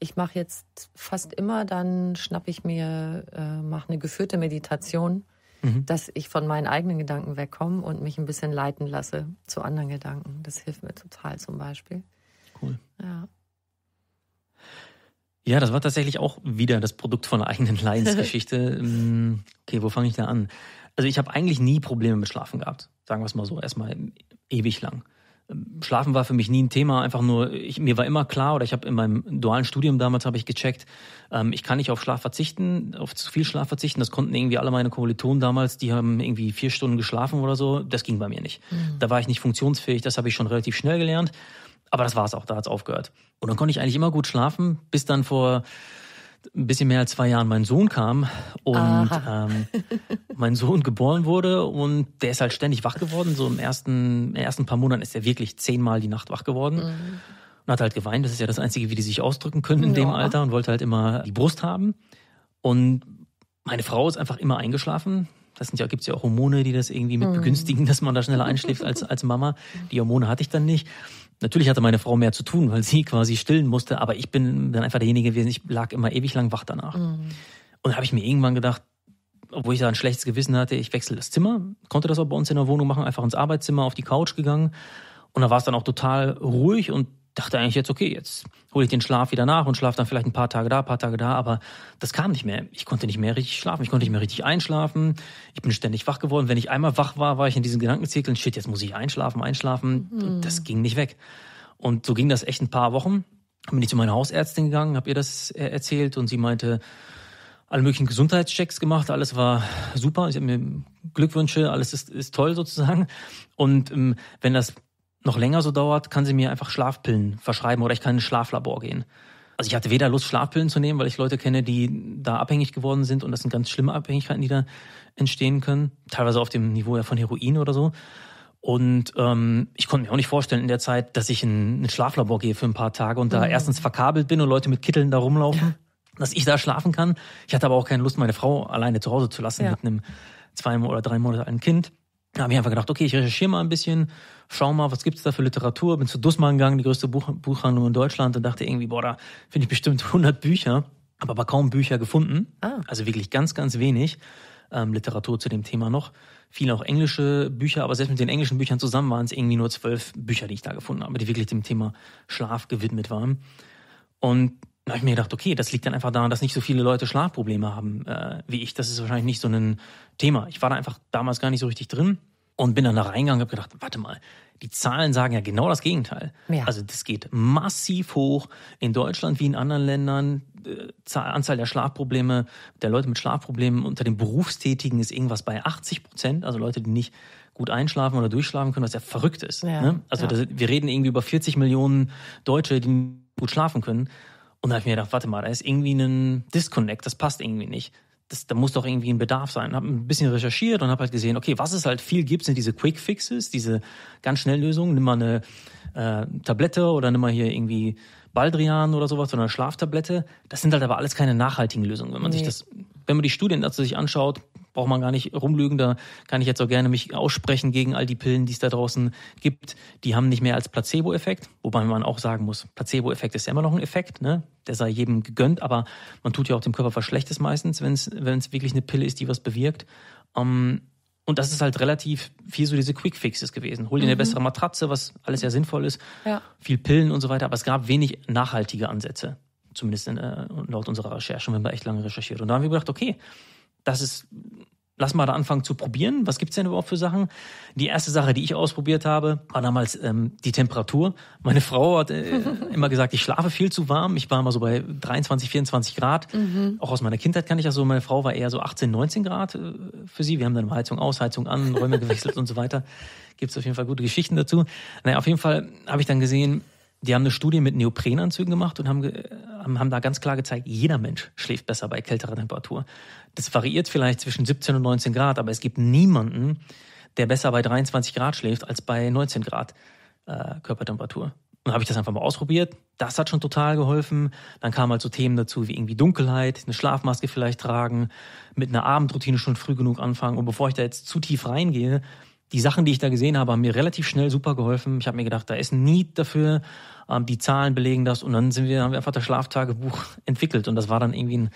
ich mache jetzt fast immer, dann schnappe ich mir, äh, mache eine geführte Meditation, mhm. dass ich von meinen eigenen Gedanken wegkomme und mich ein bisschen leiten lasse zu anderen Gedanken. Das hilft mir total zum Beispiel. Cool. Ja. Ja, das war tatsächlich auch wieder das Produkt von einer eigenen [LAUGHS] Leidensgeschichte. Mm, okay, wo fange ich da an? Also ich habe eigentlich nie Probleme mit Schlafen gehabt. Sagen wir es mal so, erstmal ewig lang. Schlafen war für mich nie ein Thema, einfach nur, ich, mir war immer klar, oder ich habe in meinem dualen Studium damals habe ich gecheckt, ähm, ich kann nicht auf Schlaf verzichten, auf zu viel Schlaf verzichten. Das konnten irgendwie alle meine Kommilitonen damals, die haben irgendwie vier Stunden geschlafen oder so. Das ging bei mir nicht. Mhm. Da war ich nicht funktionsfähig, das habe ich schon relativ schnell gelernt. Aber das war's auch, da hat's aufgehört. Und dann konnte ich eigentlich immer gut schlafen, bis dann vor ein bisschen mehr als zwei Jahren mein Sohn kam und ähm, mein Sohn geboren wurde und der ist halt ständig wach geworden. So im ersten, ersten paar Monaten ist er wirklich zehnmal die Nacht wach geworden. Mhm. Und hat halt geweint, das ist ja das Einzige, wie die sich ausdrücken können in ja. dem Alter und wollte halt immer die Brust haben. Und meine Frau ist einfach immer eingeschlafen. Das sind ja, gibt's ja auch Hormone, die das irgendwie mit mhm. begünstigen, dass man da schneller einschläft als, als Mama. Die Hormone hatte ich dann nicht. Natürlich hatte meine Frau mehr zu tun, weil sie [LAUGHS] quasi stillen musste, aber ich bin dann einfach derjenige gewesen, ich lag immer ewig lang wach danach. Mhm. Und habe ich mir irgendwann gedacht, obwohl ich da ein schlechtes Gewissen hatte, ich wechsle das Zimmer, konnte das auch bei uns in der Wohnung machen, einfach ins Arbeitszimmer, auf die Couch gegangen. Und da war es dann auch total ruhig und dachte eigentlich jetzt, okay, jetzt hole ich den Schlaf wieder nach und schlafe dann vielleicht ein paar Tage da, ein paar Tage da, aber das kam nicht mehr. Ich konnte nicht mehr richtig schlafen, ich konnte nicht mehr richtig einschlafen. Ich bin ständig wach geworden. Wenn ich einmal wach war, war ich in diesen Gedankenzirkeln, shit, jetzt muss ich einschlafen, einschlafen. Mhm. Das ging nicht weg. Und so ging das echt ein paar Wochen. Dann Bin ich zu meiner Hausärztin gegangen, habe ihr das äh, erzählt und sie meinte, alle möglichen Gesundheitschecks gemacht, alles war super. Ich habe mir Glückwünsche, alles ist, ist toll sozusagen. Und ähm, wenn das noch länger so dauert, kann sie mir einfach Schlafpillen verschreiben oder ich kann ins Schlaflabor gehen. Also ich hatte weder Lust, Schlafpillen zu nehmen, weil ich Leute kenne, die da abhängig geworden sind und das sind ganz schlimme Abhängigkeiten, die da entstehen können. Teilweise auf dem Niveau ja von Heroin oder so. Und ähm, ich konnte mir auch nicht vorstellen in der Zeit, dass ich in ein Schlaflabor gehe für ein paar Tage und da mhm. erstens verkabelt bin und Leute mit Kitteln da rumlaufen, ja. dass ich da schlafen kann. Ich hatte aber auch keine Lust, meine Frau alleine zu Hause zu lassen ja. mit einem zwei oder drei Monate alten Kind. Da habe ich einfach gedacht, okay, ich recherchiere mal ein bisschen, schau mal, was gibt's da für Literatur. Bin zu Dussmann gegangen, die größte Buch Buchhandlung in Deutschland und dachte irgendwie, boah, da finde ich bestimmt 100 [LAUGHS] Bücher. Habe aber kaum Bücher gefunden. Ah. Also wirklich ganz, ganz wenig ähm, Literatur zu dem Thema noch. Viele auch englische Bücher, aber selbst mit den englischen Büchern zusammen waren es irgendwie nur zwölf Bücher, die ich da gefunden habe, die wirklich dem Thema Schlaf gewidmet waren. Und habe ich mir gedacht, okay, das liegt dann einfach daran, dass nicht so viele Leute Schlafprobleme haben äh, wie ich. Das ist wahrscheinlich nicht so ein Thema. Ich war da einfach damals gar nicht so richtig drin und bin dann da reingegangen und habe gedacht, warte mal, die Zahlen sagen ja genau das Gegenteil. Ja. Also das geht massiv hoch in Deutschland wie in anderen Ländern. Die äh, Anzahl der Schlafprobleme, der Leute mit Schlafproblemen unter den Berufstätigen ist irgendwas bei 80 Prozent. Also Leute, die nicht gut einschlafen oder durchschlafen können, was ja verrückt ist. Ja. Ne? Also ja. das, wir reden irgendwie über 40 Millionen Deutsche, die gut schlafen können. Und da habe ich mir gedacht, warte mal, da ist irgendwie ein Disconnect, das passt irgendwie nicht. Das, da muss doch irgendwie ein Bedarf sein. Habe ein bisschen recherchiert und habe halt gesehen, okay, was es halt viel gibt, sind diese Quick Fixes, diese ganz schnellen Lösungen. Nimm mal eine äh, Tablette oder nimm mal hier irgendwie Baldrian oder sowas oder eine Schlaftablette. Das sind halt aber alles keine nachhaltigen Lösungen. Wenn man nee. sich das, wenn man die Studien dazu sich anschaut, braucht man gar nicht rumlügen, da kann ich jetzt auch gerne mich aussprechen gegen all die Pillen, die es da draußen gibt. Die haben nicht mehr als Placebo-Effekt, wobei man auch sagen muss, Placebo-Effekt ist ja immer noch ein Effekt, ne? der sei jedem gegönnt, aber man tut ja auch dem Körper was Schlechtes meistens, wenn es wirklich eine Pille ist, die was bewirkt. Ähm, und das ist halt relativ viel so diese Quick Fixes gewesen. Hol dir eine mhm. bessere Matratze, was alles sehr sinnvoll ist. Ja. Viel Pillen und so weiter. Aber es gab wenig nachhaltige Ansätze. Zumindest in, äh, laut unserer Recherche. Und wir haben echt lange recherchiert. Und da haben wir gedacht, okay, das ist, lass mal da anfangen zu probieren. Was gibt's denn überhaupt für Sachen? Die erste Sache, die ich ausprobiert habe, war damals ähm, die Temperatur. Meine Frau hat äh, [LAUGHS] immer gesagt, ich schlafe viel zu warm. Ich war immer so bei 23, 24 Grad. Mhm. Auch aus meiner Kindheit kann ich das so. Meine Frau war eher so 18, 19 Grad äh, für sie. Wir haben dann Heizung aus, Heizung an, Räume [LAUGHS] gewechselt und so weiter. Gibt's auf jeden Fall gute Geschichten dazu. Naja, auf jeden Fall habe ich dann gesehen, die haben eine Studie mit Neoprenanzügen gemacht und haben, haben, ähm, haben da ganz klar gezeigt, jeder Mensch schläft besser bei kälterer Temperatur. Das variiert vielleicht zwischen 17 und 19 Grad, aber es gibt niemanden, der besser bei 23 Grad schläft als bei 19 Grad äh, Körpertemperatur. Und habe ich das einfach mal ausprobiert. Das hat schon total geholfen. Dann kamen halt so Themen dazu wie irgendwie Dunkelheit, eine Schlafmaske vielleicht tragen, mit einer Abendroutine schon früh genug anfangen. Und bevor ich da jetzt zu tief reingehe, die Sachen, die ich da gesehen habe, haben mir relativ schnell super geholfen. Ich habe mir gedacht, da ist ein Need dafür. Ähm, die Zahlen belegen das. Und dann sind wir, haben wir einfach das Schlaftagebuch [LAUGHS] entwickelt. Und das war dann irgendwie ein,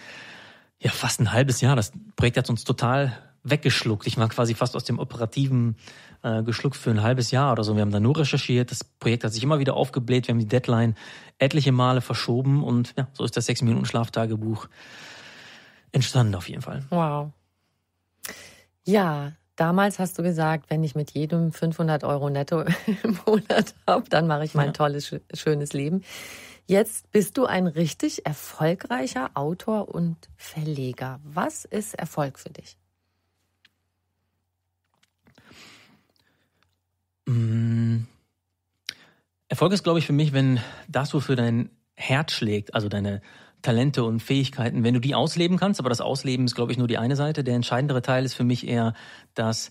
ja, fast ein halbes Jahr. Das Projekt hat uns total weggeschluckt. Ich war quasi fast aus dem Operativen äh, geschluckt für ein halbes Jahr oder so. Wir haben da nur recherchiert. Das Projekt hat sich immer wieder aufgebläht. Wir haben die Deadline etliche Male verschoben. Und ja, so ist das 6-Minuten-Schlaftagebuch entstanden auf jeden Fall. Wow. Ja, Damals hast du gesagt, wenn ich mit jedem 500 Euro netto [LAUGHS] im Monat habe, dann mache ich mein ja. tolles, schönes Leben. Jetzt bist du ein richtig erfolgreicher Autor und Verleger. Was ist Erfolg für dich? Mm. Erfolg ist, glaube ich, für mich, wenn das, wofür dein Herz schlägt, also deine Talente und Fähigkeiten, wenn du die ausleben kannst, aber das Ausleben ist, glaube ich, nur die eine Seite. Der entscheidendere Teil ist für mich eher, dass,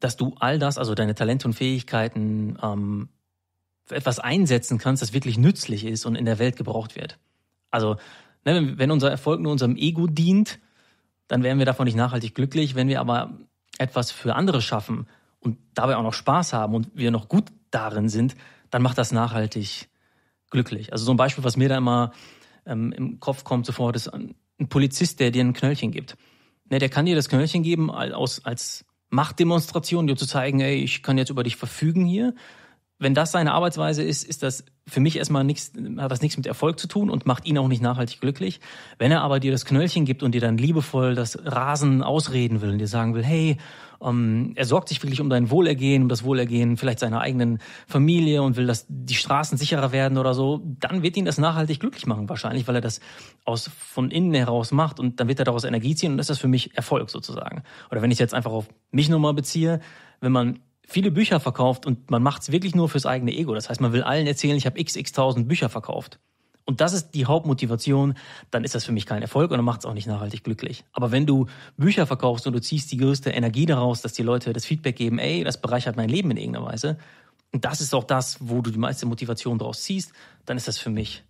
dass du all das, also deine Talente und Fähigkeiten, ähm, etwas einsetzen kannst, das wirklich nützlich ist und in der Welt gebraucht wird. Also, ne, wenn unser Erfolg nur unserem Ego dient, dann wären wir davon nicht nachhaltig glücklich. Wenn wir aber etwas für andere schaffen und dabei auch noch Spaß haben und wir noch gut darin sind, dann macht das nachhaltig glücklich. Also so ein Beispiel, was mir da immer ähm, im Kopf kommt sofort, ist ein Polizist, der dir ein Knöllchen gibt. Ne, der kann dir das Knöllchen geben als, als Machtdemonstration, dir zu zeigen, ey, ich kann jetzt über dich verfügen hier. Wenn das seine Arbeitsweise ist, ist das für mich erstmal nichts, hat das nichts mit Erfolg zu tun und macht ihn auch nicht nachhaltig glücklich. Wenn er aber dir das Knöllchen gibt und dir dann liebevoll das Rasen ausreden will und dir sagen will, hey, ähm, er sorgt sich wirklich um dein Wohlergehen, um das Wohlergehen vielleicht seiner eigenen Familie und will, dass die Straßen sicherer werden oder so. Dann wird ihn das nachhaltig glücklich machen wahrscheinlich, weil er das aus von innen heraus macht und dann wird er daraus Energie ziehen und das ist das für mich Erfolg sozusagen. Oder wenn ich jetzt einfach auf mich nochmal beziehe, wenn man viele Bücher verkauft und man macht es wirklich nur fürs eigene Ego. Das heißt, man will allen erzählen, ich habe x, tausend Bücher verkauft und das ist die Hauptmotivation, dann ist das für mich kein Erfolg und dann macht es auch nicht nachhaltig glücklich. Aber wenn du Bücher verkaufst und du ziehst die größte Energie daraus, dass die Leute das Feedback geben, ey, das bereichert mein Leben in irgendeiner Weise, und das ist auch das, wo du die meiste Motivation daraus ziehst, dann ist das für mich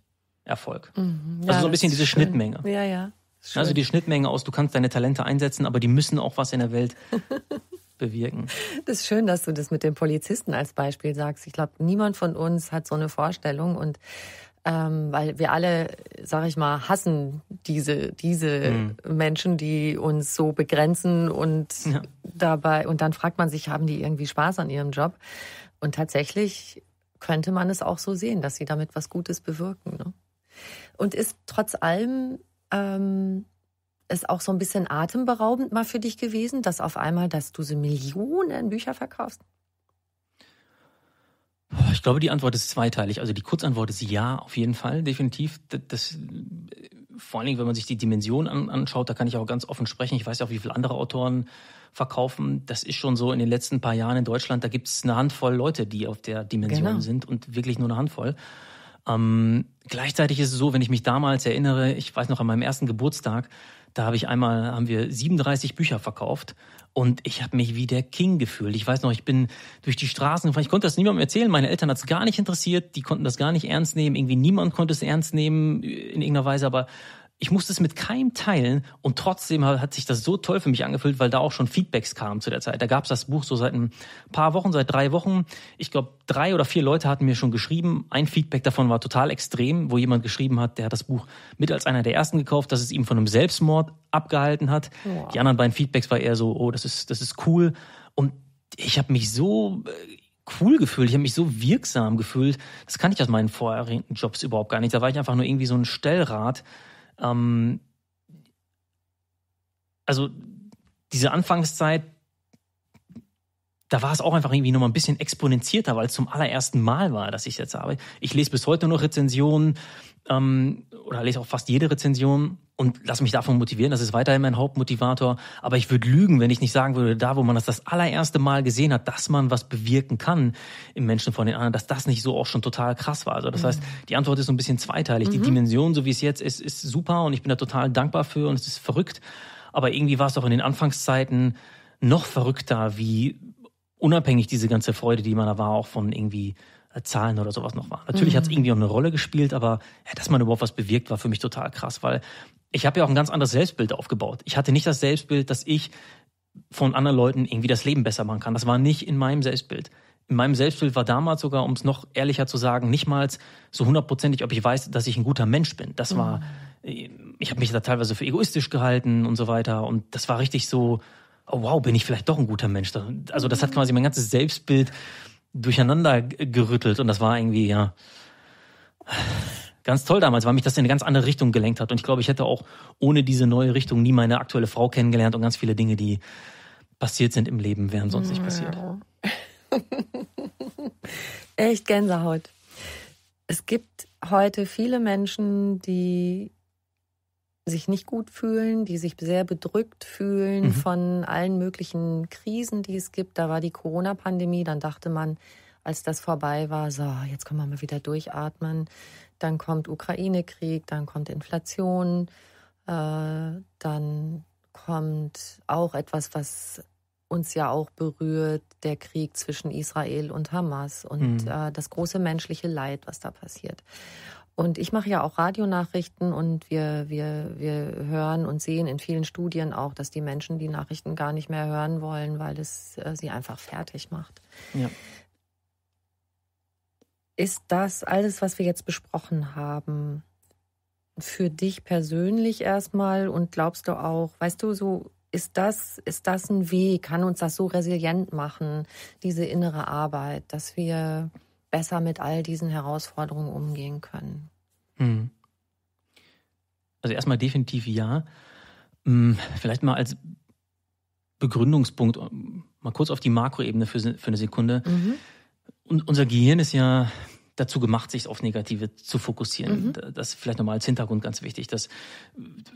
Erfolg. Mhm, also ja, also so ein bisschen diese schön. Schnittmenge. Ja, ja. Also schön. Also die Schnittmenge aus, du kannst deine Talente einsetzen, aber die müssen auch was in der Welt [LAUGHS] bewirken. Das ist schön, dass du das mit den Polizisten als Beispiel sagst. Ich glaube, niemand von uns hat so eine Vorstellung und ähm, weil wir alle, sage ich mal, hassen diese diese mhm. Menschen, die uns so begrenzen und ja. dabei und dann fragt man sich, haben die irgendwie Spaß an ihrem Job? Und tatsächlich könnte man es auch so sehen, dass sie damit was Gutes bewirken. Ne? Und ist trotz allem ähm, es auch so ein bisschen atemberaubend mal für dich gewesen, dass auf einmal, dass du so Millionen Bücher verkaufst? Ich glaube, die Antwort ist zweiteilig. Also die Kurzantwort ist ja, auf jeden Fall, definitiv. Das, das äh, vor allen Dingen, wenn man sich die Dimension an, anschaut, da kann ich auch ganz offen sprechen. Ich weiß ja auch, wie viele andere Autoren verkaufen. Das ist schon so in den letzten paar Jahren in Deutschland, da gibt es eine Handvoll Leute, die auf der Dimension genau. sind und wirklich nur eine Handvoll. Ähm, gleichzeitig ist es so, wenn ich mich damals erinnere, ich weiß noch an meinem ersten Geburtstag, da habe ich einmal, haben wir 37 Bücher verkauft und ich habe mich wie der King gefühlt. Ich weiß noch, ich bin durch die Straßen gefahren. Ich konnte das niemandem erzählen. Meine Eltern hat es gar nicht interessiert. Die konnten das gar nicht ernst nehmen. Irgendwie niemand konnte es ernst nehmen äh, in irgendeiner Weise. Aber ich musste es mit keinem teilen und trotzdem hat sich das so toll für mich angefühlt, weil da auch schon Feedbacks kamen zu der Zeit. Da gab es das Buch so seit ein paar Wochen, seit drei Wochen. Ich glaube, drei oder vier Leute hatten mir schon geschrieben. Ein Feedback davon war total extrem, wo jemand geschrieben hat, der hat das Buch mit als einer der ersten gekauft, dass es ihm von einem Selbstmord abgehalten hat. Wow. Die anderen beiden Feedbacks war eher so, oh, das ist, das ist cool. Und ich habe mich so äh, cool gefühlt, ich habe mich so wirksam gefühlt. Das kann ich aus meinen vorherigen Jobs überhaupt gar nicht. Da war ich einfach nur irgendwie so ein Stellrad ähm, also diese Anfangszeit, da war es auch einfach irgendwie nochmal ein bisschen exponentierter, weil es zum allerersten Mal war, dass ich jetzt habe. Ich lese bis heute noch Rezensionen ähm, oder lese auch fast jede Rezension und lass mich davon motivieren. Das ist weiterhin mein Hauptmotivator. Aber ich würde lügen, wenn ich nicht sagen würde, da, wo man das das allererste Mal gesehen hat, dass man was bewirken kann im Menschen von den anderen, dass das nicht so auch schon total krass war. Also das mhm. heißt, die Antwort ist so ein bisschen zweiteilig. Mhm. Die Dimension, so wie es jetzt ist, ist super und ich bin da total dankbar für und es ist verrückt. Aber irgendwie war es auch in den Anfangszeiten noch verrückter, wie unabhängig diese ganze Freude, die man da war, auch von irgendwie äh, Zahlen oder sowas noch war. Natürlich mhm. hat es irgendwie auch eine Rolle gespielt, aber ja, dass man überhaupt was bewirkt, war für mich total krass, weil ich habe ja auch ein ganz anderes Selbstbild aufgebaut. Ich hatte nicht das Selbstbild, dass ich von anderen Leuten irgendwie das Leben besser machen kann. Das war nicht in meinem Selbstbild. In meinem Selbstbild war damals sogar, um es noch ehrlicher zu sagen, nicht mal so hundertprozentig, ob ich weiß, dass ich ein guter Mensch bin. Das war, mhm. äh, ich habe mich da teilweise für egoistisch gehalten und so weiter. Und das war richtig so, oh wow, bin ich vielleicht doch ein guter Mensch. Also das hat mhm. quasi mein ganzes Selbstbild durcheinander gerüttelt und das war irgendwie, ja ganz toll damals, weil mich das in eine ganz andere Richtung gelenkt hat. Und ich glaube, ich hätte auch ohne diese neue Richtung nie meine aktuelle Frau kennengelernt und ganz viele Dinge, die passiert sind im Leben, wären sonst nicht mhm. passiert. [LAUGHS] Echt Gänsehaut. Es gibt heute viele Menschen, die sich nicht gut fühlen, die sich sehr bedrückt fühlen mhm. von allen möglichen Krisen, die es gibt. Da war die Corona-Pandemie, dann dachte man, als das vorbei war, so, jetzt können wir mal wieder durchatmen dann kommt Ukraine-Krieg, dann kommt Inflation, äh, dann kommt auch etwas, was uns ja auch berührt, der Krieg zwischen Israel und Hamas und mhm. äh, das große menschliche Leid, was da passiert. Und ich mache ja auch Radionachrichten und wir, wir, wir hören und sehen in vielen Studien auch, dass die Menschen die Nachrichten gar nicht mehr hören wollen, weil es äh, sie einfach fertig macht. Ja. Ist das alles, was wir jetzt besprochen haben, für dich persönlich erstmal und glaubst du auch, weißt du, so ist das, ist das ein Weg? Kann uns das so resilient machen, diese innere Arbeit, dass wir besser mit all diesen Herausforderungen umgehen können? Hm. Also erstmal definitiv ja. Hm, vielleicht mal als Begründungspunkt, mal kurz auf die Makroebene für, für eine Sekunde. Mhm. Und unser Gehirn ist ja dazu gemacht, sich auf Negative zu fokussieren. Mhm. Das ist vielleicht nochmal als Hintergrund ganz wichtig, dass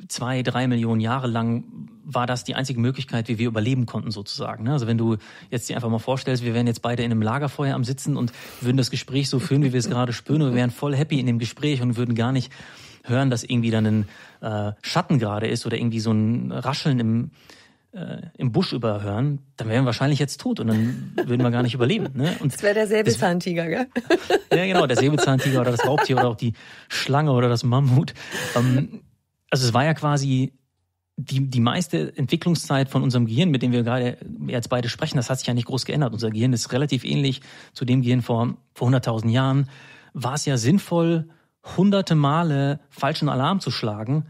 zwei, drei Millionen Jahre lang war das die einzige Möglichkeit, wie wir überleben konnten sozusagen. Ne? Also wenn du jetzt dir einfach mal vorstellst, wir wären jetzt beide in einem Lagerfeuer am Sitzen und würden das Gespräch so führen, wie wir es [LAUGHS] gerade spüren, wir wären voll happy in dem Gespräch und würden gar nicht hören, dass irgendwie dann ein äh, Schatten gerade ist oder irgendwie so ein Rascheln im, äh, im Busch überhören, dann wären wir wahrscheinlich jetzt tot und dann würden wir gar nicht überleben. Ne? [LAUGHS] Und das wäre der Säbelzahntiger, gell? [LAUGHS] ja, genau, der Säbelzahntiger oder das Raubtier oder auch die Schlange oder das Mammut. Ähm, also es war ja quasi die, die meiste Entwicklungszeit von unserem Gehirn, mit dem wir gerade jetzt beide sprechen, das hat sich ja nicht groß geändert. Unser Gehirn ist relativ ähnlich zu dem Gehirn vor, vor 100.000 Jahren. War es ja sinnvoll, hunderte Male falschen Alarm zu schlagen,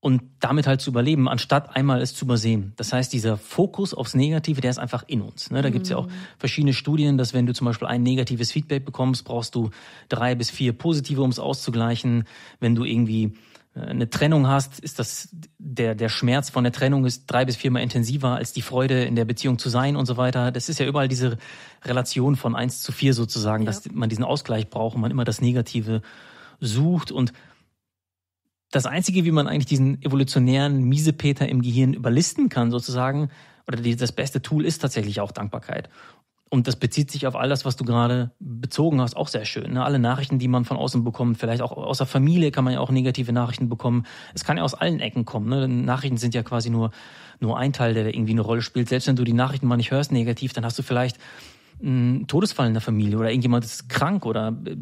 und damit halt zu überleben, anstatt einmal es zu übersehen. Das heißt, dieser Fokus aufs Negative, der ist einfach in uns. Ne? Da gibt's ja auch mhm. verschiedene Studien, dass wenn du zum Beispiel ein negatives Feedback bekommst, brauchst du drei bis vier positive, um es auszugleichen. Wenn du irgendwie äh, eine Trennung hast, ist das der, der Schmerz von der Trennung ist drei bis viermal intensiver als die Freude in der Beziehung zu sein und so weiter. Das ist ja überall diese Relation von eins zu vier sozusagen, ja. dass man diesen Ausgleich braucht und man immer das Negative sucht und das Einzige, wie man eigentlich diesen evolutionären Miesepeter im Gehirn überlisten kann, sozusagen, oder die, das beste Tool ist tatsächlich auch Dankbarkeit. Und das bezieht sich auf all das, was du gerade bezogen hast, auch sehr schön. Ne? Alle Nachrichten, die man von außen bekommt, vielleicht auch aus der Familie kann man ja auch negative Nachrichten bekommen. Es kann ja aus allen Ecken kommen. Ne? Nachrichten sind ja quasi nur, nur ein Teil, der irgendwie eine Rolle spielt. Selbst wenn du die Nachrichten mal nicht hörst negativ, dann hast du vielleicht einen Todesfall in der Familie oder irgendjemand ist krank oder äh,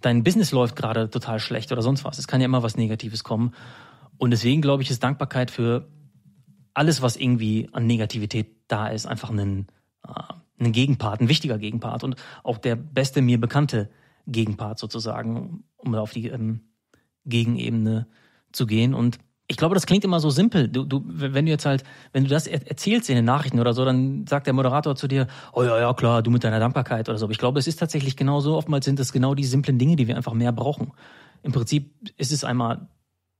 dein Business läuft gerade total schlecht oder sonst was. Es kann ja immer was Negatives kommen. Und deswegen glaube ich, ist Dankbarkeit für alles, was irgendwie an Negativität da ist, einfach ein, äh, ein Gegenpart, ein wichtiger Gegenpart und auch der beste mir bekannte Gegenpart sozusagen, um auf die ähm, Gegenebene zu gehen. Und ich glaube, das klingt immer so simpel. Du, du, wenn du jetzt halt, wenn du das er erzählst in den Nachrichten oder so, dann sagt der Moderator zu dir, oh ja, ja, klar, du mit deiner Dankbarkeit oder so. Aber ich glaube, es ist tatsächlich genau so. Oftmals sind es genau die simplen Dinge, die wir einfach mehr brauchen. Im Prinzip ist es einmal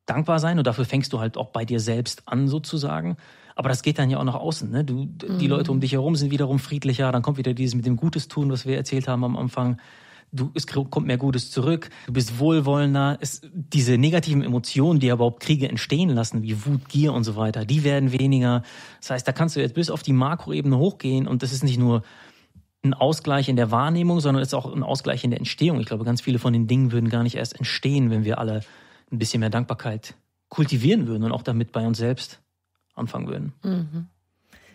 dankbar sein und dafür fängst du halt auch bei dir selbst an sozusagen. Aber das geht dann ja auch nach außen. Ne? Du, die mhm. Leute um dich herum sind wiederum friedlicher. Dann kommt wieder dieses mit dem Gutes tun, was wir erzählt haben am Anfang du, es kommt mehr Gutes zurück, du bist wohlwollender. Es, diese negativen Emotionen, die überhaupt Kriege entstehen lassen, wie Wut, Gier und so weiter, die werden weniger. Das heißt, da kannst du jetzt bis auf die Makroebene hochgehen und das ist nicht nur ein Ausgleich in der Wahrnehmung, sondern es ist auch ein Ausgleich in der Entstehung. Ich glaube, ganz viele von den Dingen würden gar nicht erst entstehen, wenn wir alle ein bisschen mehr Dankbarkeit kultivieren würden und auch damit bei uns selbst anfangen würden. Mhm.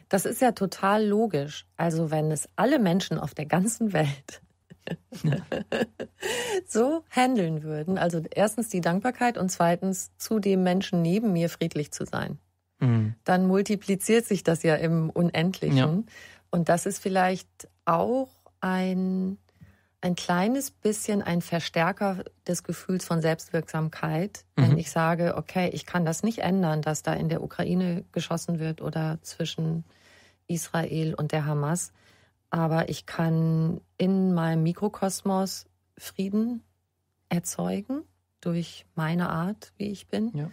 Das ist ja total logisch. Also wenn es alle Menschen auf der ganzen Welt [LAUGHS] so handeln würden. Also erstens die Dankbarkeit und zweitens zu dem Menschen neben mir friedlich zu sein. Mhm. Dann multipliziert sich das ja im Unendlichen. Ja. Und das ist vielleicht auch ein, ein kleines bisschen ein Verstärker des Gefühls von Selbstwirksamkeit, mhm. wenn ich sage, okay, ich kann das nicht ändern, dass da in der Ukraine geschossen wird oder zwischen Israel und der Hamas aber ich kann in meinem Mikrokosmos Frieden erzeugen durch meine Art, wie ich bin. Ja.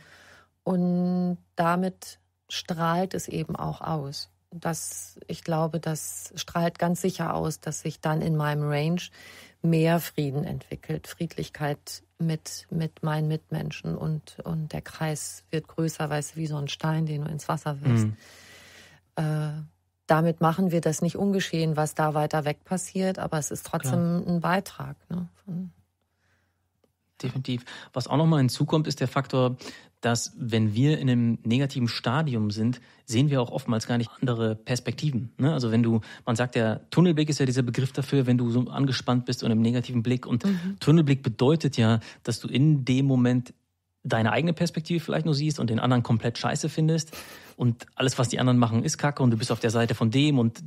Und damit strahlt es eben auch aus. Das, ich glaube, das strahlt ganz sicher aus, dass sich dann in meinem Range mehr Frieden entwickelt, Friedlichkeit mit, mit meinen Mitmenschen und, und der Kreis wird größer, weißt du, wie so ein Stein, den du ins Wasser wirfst. Mhm. Äh, damit machen wir das nicht ungeschehen, was da weiter weg passiert, aber es ist trotzdem Klar. ein Beitrag. Ne? Von, Definitiv. Was auch nochmal hinzukommt, ist der Faktor, dass wenn wir in einem negativen Stadium sind, sehen wir auch oftmals gar nicht andere Perspektiven. Ne? Also wenn du, man sagt ja, Tunnelblick ist ja dieser Begriff dafür, wenn du so angespannt bist und im negativen Blick. Und mhm. Tunnelblick bedeutet ja, dass du in dem Moment deine eigene Perspektive vielleicht nur siehst und den anderen komplett scheiße findest und alles, was die anderen machen, ist Kacke und du bist auf der Seite von dem und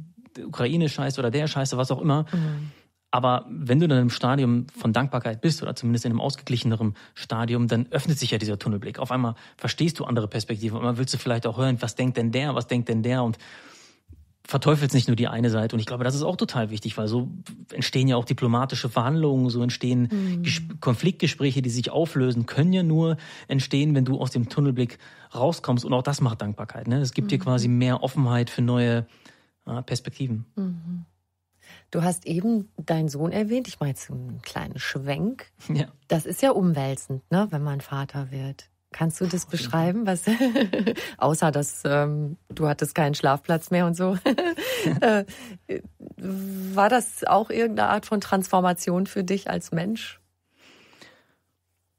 Ukraine scheiße oder der scheiße, was auch immer. Mhm. Aber wenn du dann im Stadium von Dankbarkeit bist oder zumindest in einem ausgeglicheneren Stadium, dann öffnet sich ja dieser Tunnelblick. Auf einmal verstehst du andere Perspektiven. Auf einmal willst du vielleicht auch hören, was denkt denn der, was denkt denn der und verteufelt nicht nur die eine Seite. Und ich glaube, das ist auch total wichtig, weil so entstehen ja auch diplomatische Verhandlungen, so entstehen mhm. Konfliktgespräche, die sich auflösen, können ja nur entstehen, wenn du aus dem Tunnelblick rauskommst. Und auch das macht Dankbarkeit. Ne? Es gibt mhm. dir quasi mehr Offenheit für neue äh, Perspektiven. Mhm. Du hast eben deinen Sohn erwähnt. Ich mache jetzt einen kleinen Schwenk. [LAUGHS] Ja. Das ist ja umwälzend, ne, wenn man Vater wird. Kannst du das genau. beschreiben, was [LAUGHS] außer dass ähm, du hattest keinen Schlafplatz mehr und so? [LAUGHS] [LAUGHS] Äh, war das auch irgendeine Art von Transformation für dich als Mensch?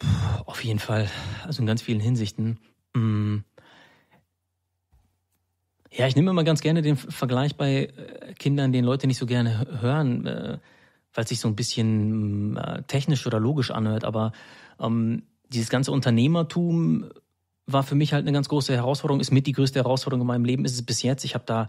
Puh, auf jeden Fall, also in ganz vielen Hinsichten. Mm. Ja, ich nehme immer ganz gerne den Vergleich bei äh, Kindern, den Leute nicht so gerne hören, äh, weil es sich so ein bisschen mm, technisch oder logisch anhört, aber ähm, dieses ganze Unternehmertum war für mich halt eine ganz große Herausforderung, ist mit die größte Herausforderung in meinem Leben, ist es bis jetzt. Ich habe da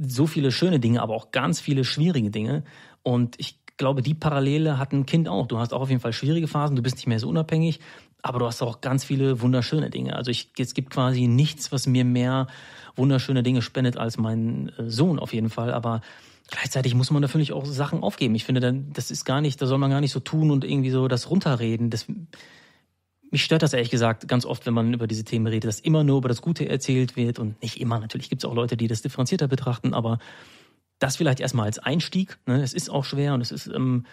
so viele schöne Dinge, aber auch ganz viele schwierige Dinge. Und ich glaube, die Parallele hat ein Kind auch. Du hast auch auf jeden Fall schwierige Phasen, du bist nicht mehr so unabhängig, aber du hast auch ganz viele wunderschöne Dinge. Also ich, es gibt quasi nichts, was mir mehr wunderschöne Dinge spendet als mein äh, Sohn auf jeden Fall. Aber gleichzeitig muss man natürlich auch Sachen aufgeben. Ich finde, das ist gar nicht, da soll man gar nicht so tun und irgendwie so das runterreden. Das, mich stört das ehrlich gesagt ganz oft, wenn man über diese Themen redet, dass immer nur über das Gute erzählt wird und nicht immer. Natürlich gibt es auch Leute, die das differenzierter betrachten, aber das vielleicht erstmal als Einstieg. Ne? Es ist auch schwer und es ist ähm,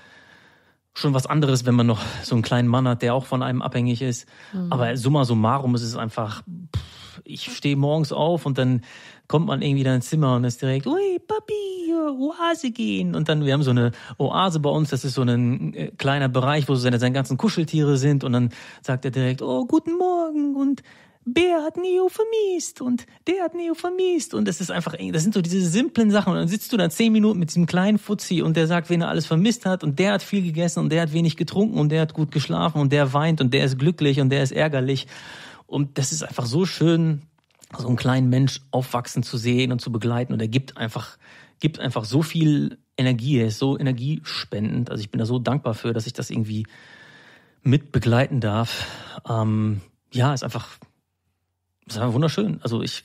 schon was anderes, wenn man noch so einen kleinen Mann hat, der auch von einem abhängig ist. Mhm. Aber summa summarum ist es einfach, pff, ich stehe morgens auf und dann kommt man irgendwie da ins Zimmer und ist direkt, ui, Papi, Oase gehen. Und dann, wir haben so eine Oase bei uns, das ist so ein äh, kleiner Bereich, wo so seine, seine ganzen Kuscheltiere sind. Und dann sagt er direkt, oh, guten Morgen und Bär hat Neo vermiest und der hat Neo vermiest. Und das ist einfach, das sind so diese simplen Sachen. Und dann sitzt du da zehn Minuten mit diesem kleinen Fuzzi und der sagt, wen er alles vermisst hat und der hat viel gegessen und der hat wenig getrunken und der hat gut geschlafen und der weint und der ist glücklich und der ist ärgerlich. Und das ist einfach so schön, so einen kleinen Mensch aufwachsen zu sehen und zu begleiten. Und er gibt einfach, gibt einfach so viel Energie. Er ist so energiespendend. Also ich bin da so dankbar für, dass ich das irgendwie mit begleiten darf. Ähm, ja, ist einfach das war wunderschön. Also ich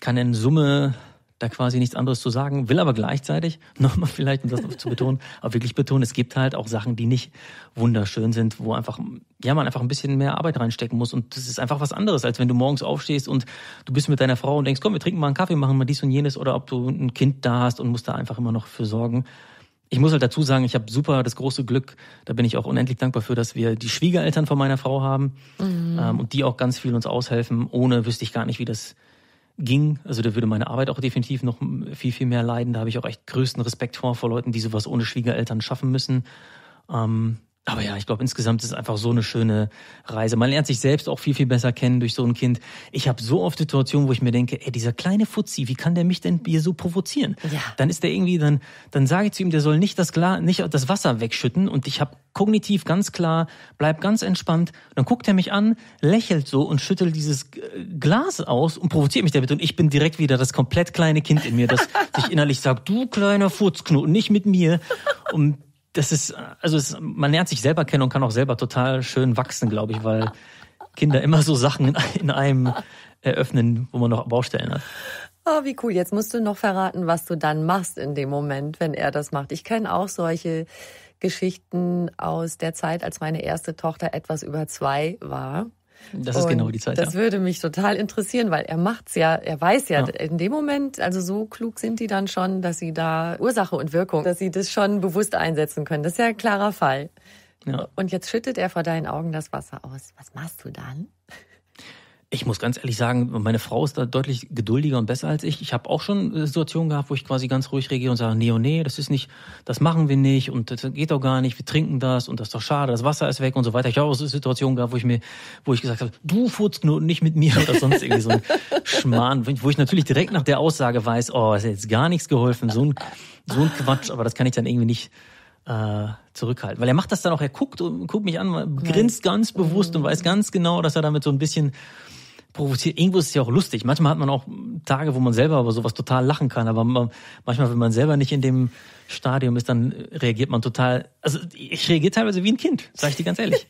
kann in Summe da quasi nichts anderes zu sagen, will aber gleichzeitig [LAUGHS] nochmal vielleicht, um das noch zu betonen, auch wirklich betonen, es gibt halt auch Sachen, die nicht wunderschön sind, wo einfach, ja, man einfach ein bisschen mehr Arbeit reinstecken muss und das ist einfach was anderes, als wenn du morgens aufstehst und du bist mit deiner Frau und denkst, komm, wir trinken mal einen Kaffee, machen mal dies und jenes oder ob du ein Kind da hast und musst da einfach immer noch für sorgen ich muss halt dazu sagen, ich habe super das große Glück, da bin ich auch unendlich dankbar für, dass wir die Schwiegereltern von meiner Frau haben mhm. ähm, und die auch ganz viel uns aushelfen. Ohne wüsste ich gar nicht, wie das ging. Also da würde meine Arbeit auch definitiv noch viel, viel mehr leiden. Da habe ich auch echt größten Respekt vor, vor Leuten, die sowas ohne Schwiegereltern schaffen müssen. Ähm, aber ja, ich glaube, insgesamt ist es einfach so eine schöne Reise. Man lernt sich selbst auch viel, viel besser kennen durch so ein Kind. Ich habe so oft Situationen, wo ich mir denke, ey, dieser kleine Fuzzi, wie kann der mich denn hier so provozieren? Ja. Dann ist der irgendwie, dann, dann sage ich zu ihm, der soll nicht das, Glas, nicht das Wasser wegschütten und ich habe kognitiv ganz klar, bleib ganz entspannt. Dann guckt er mich an, lächelt so und schüttelt dieses äh, Glas aus und provoziert mich damit. Und ich bin direkt wieder das komplett kleine Kind in mir, das [LAUGHS] sich innerlich sagt, du kleiner Furzknoten, nicht mit mir. Und das ist, also es, man lernt sich selber kennen und kann auch selber total schön wachsen, glaube ich, weil Kinder immer so Sachen in einem eröffnen, wo man noch Baustellen hat. Oh, wie cool. Jetzt musst du noch verraten, was du dann machst in dem Moment, wenn er das macht. Ich kenne auch solche Geschichten aus der Zeit, als meine erste Tochter etwas über zwei war. Das ist genau und genau die Zeit. Das ja. würde mich total interessieren, weil er macht es ja, er weiß ja, ja, in dem Moment, also so klug sind die dann schon, dass sie da Ursache und Wirkung, dass sie das schon bewusst einsetzen können. Das ist ja ein klarer Fall. Ja. Und jetzt schüttet er vor deinen Augen das Wasser aus. Was machst du dann? Ich muss ganz ehrlich sagen, meine Frau ist da deutlich geduldiger und besser als ich. Ich habe auch schon äh, Situationen gehabt, wo ich quasi ganz ruhig reagiere und sage, nee, oh nee, das ist nicht, das machen wir nicht und das geht doch gar nicht, wir trinken das und das ist doch schade, das Wasser ist weg und so weiter. Ich habe auch so Situationen gehabt, wo ich mir, wo ich gesagt habe, du Furzknoten, nicht mit mir oder sonst irgendwie so ein [LAUGHS] Schmarrn, wo ich natürlich direkt nach der Aussage weiß, oh, hat jetzt gar nichts geholfen, so ein, so ein Quatsch, aber das kann ich dann irgendwie nicht, äh, zurückhalten. Weil er macht das dann auch, er guckt, und guckt mich an, grinst ganz bewusst und weiß ganz genau, dass er damit so ein bisschen provoziert. Irgendwo ist es ja auch lustig. Manchmal hat man auch Tage, wo man selber über sowas total lachen kann, aber man, manchmal, wenn man selber nicht in dem Stadium ist, dann reagiert man total. Also ich reagiere teilweise wie ein Kind, sage ich dir ganz ehrlich.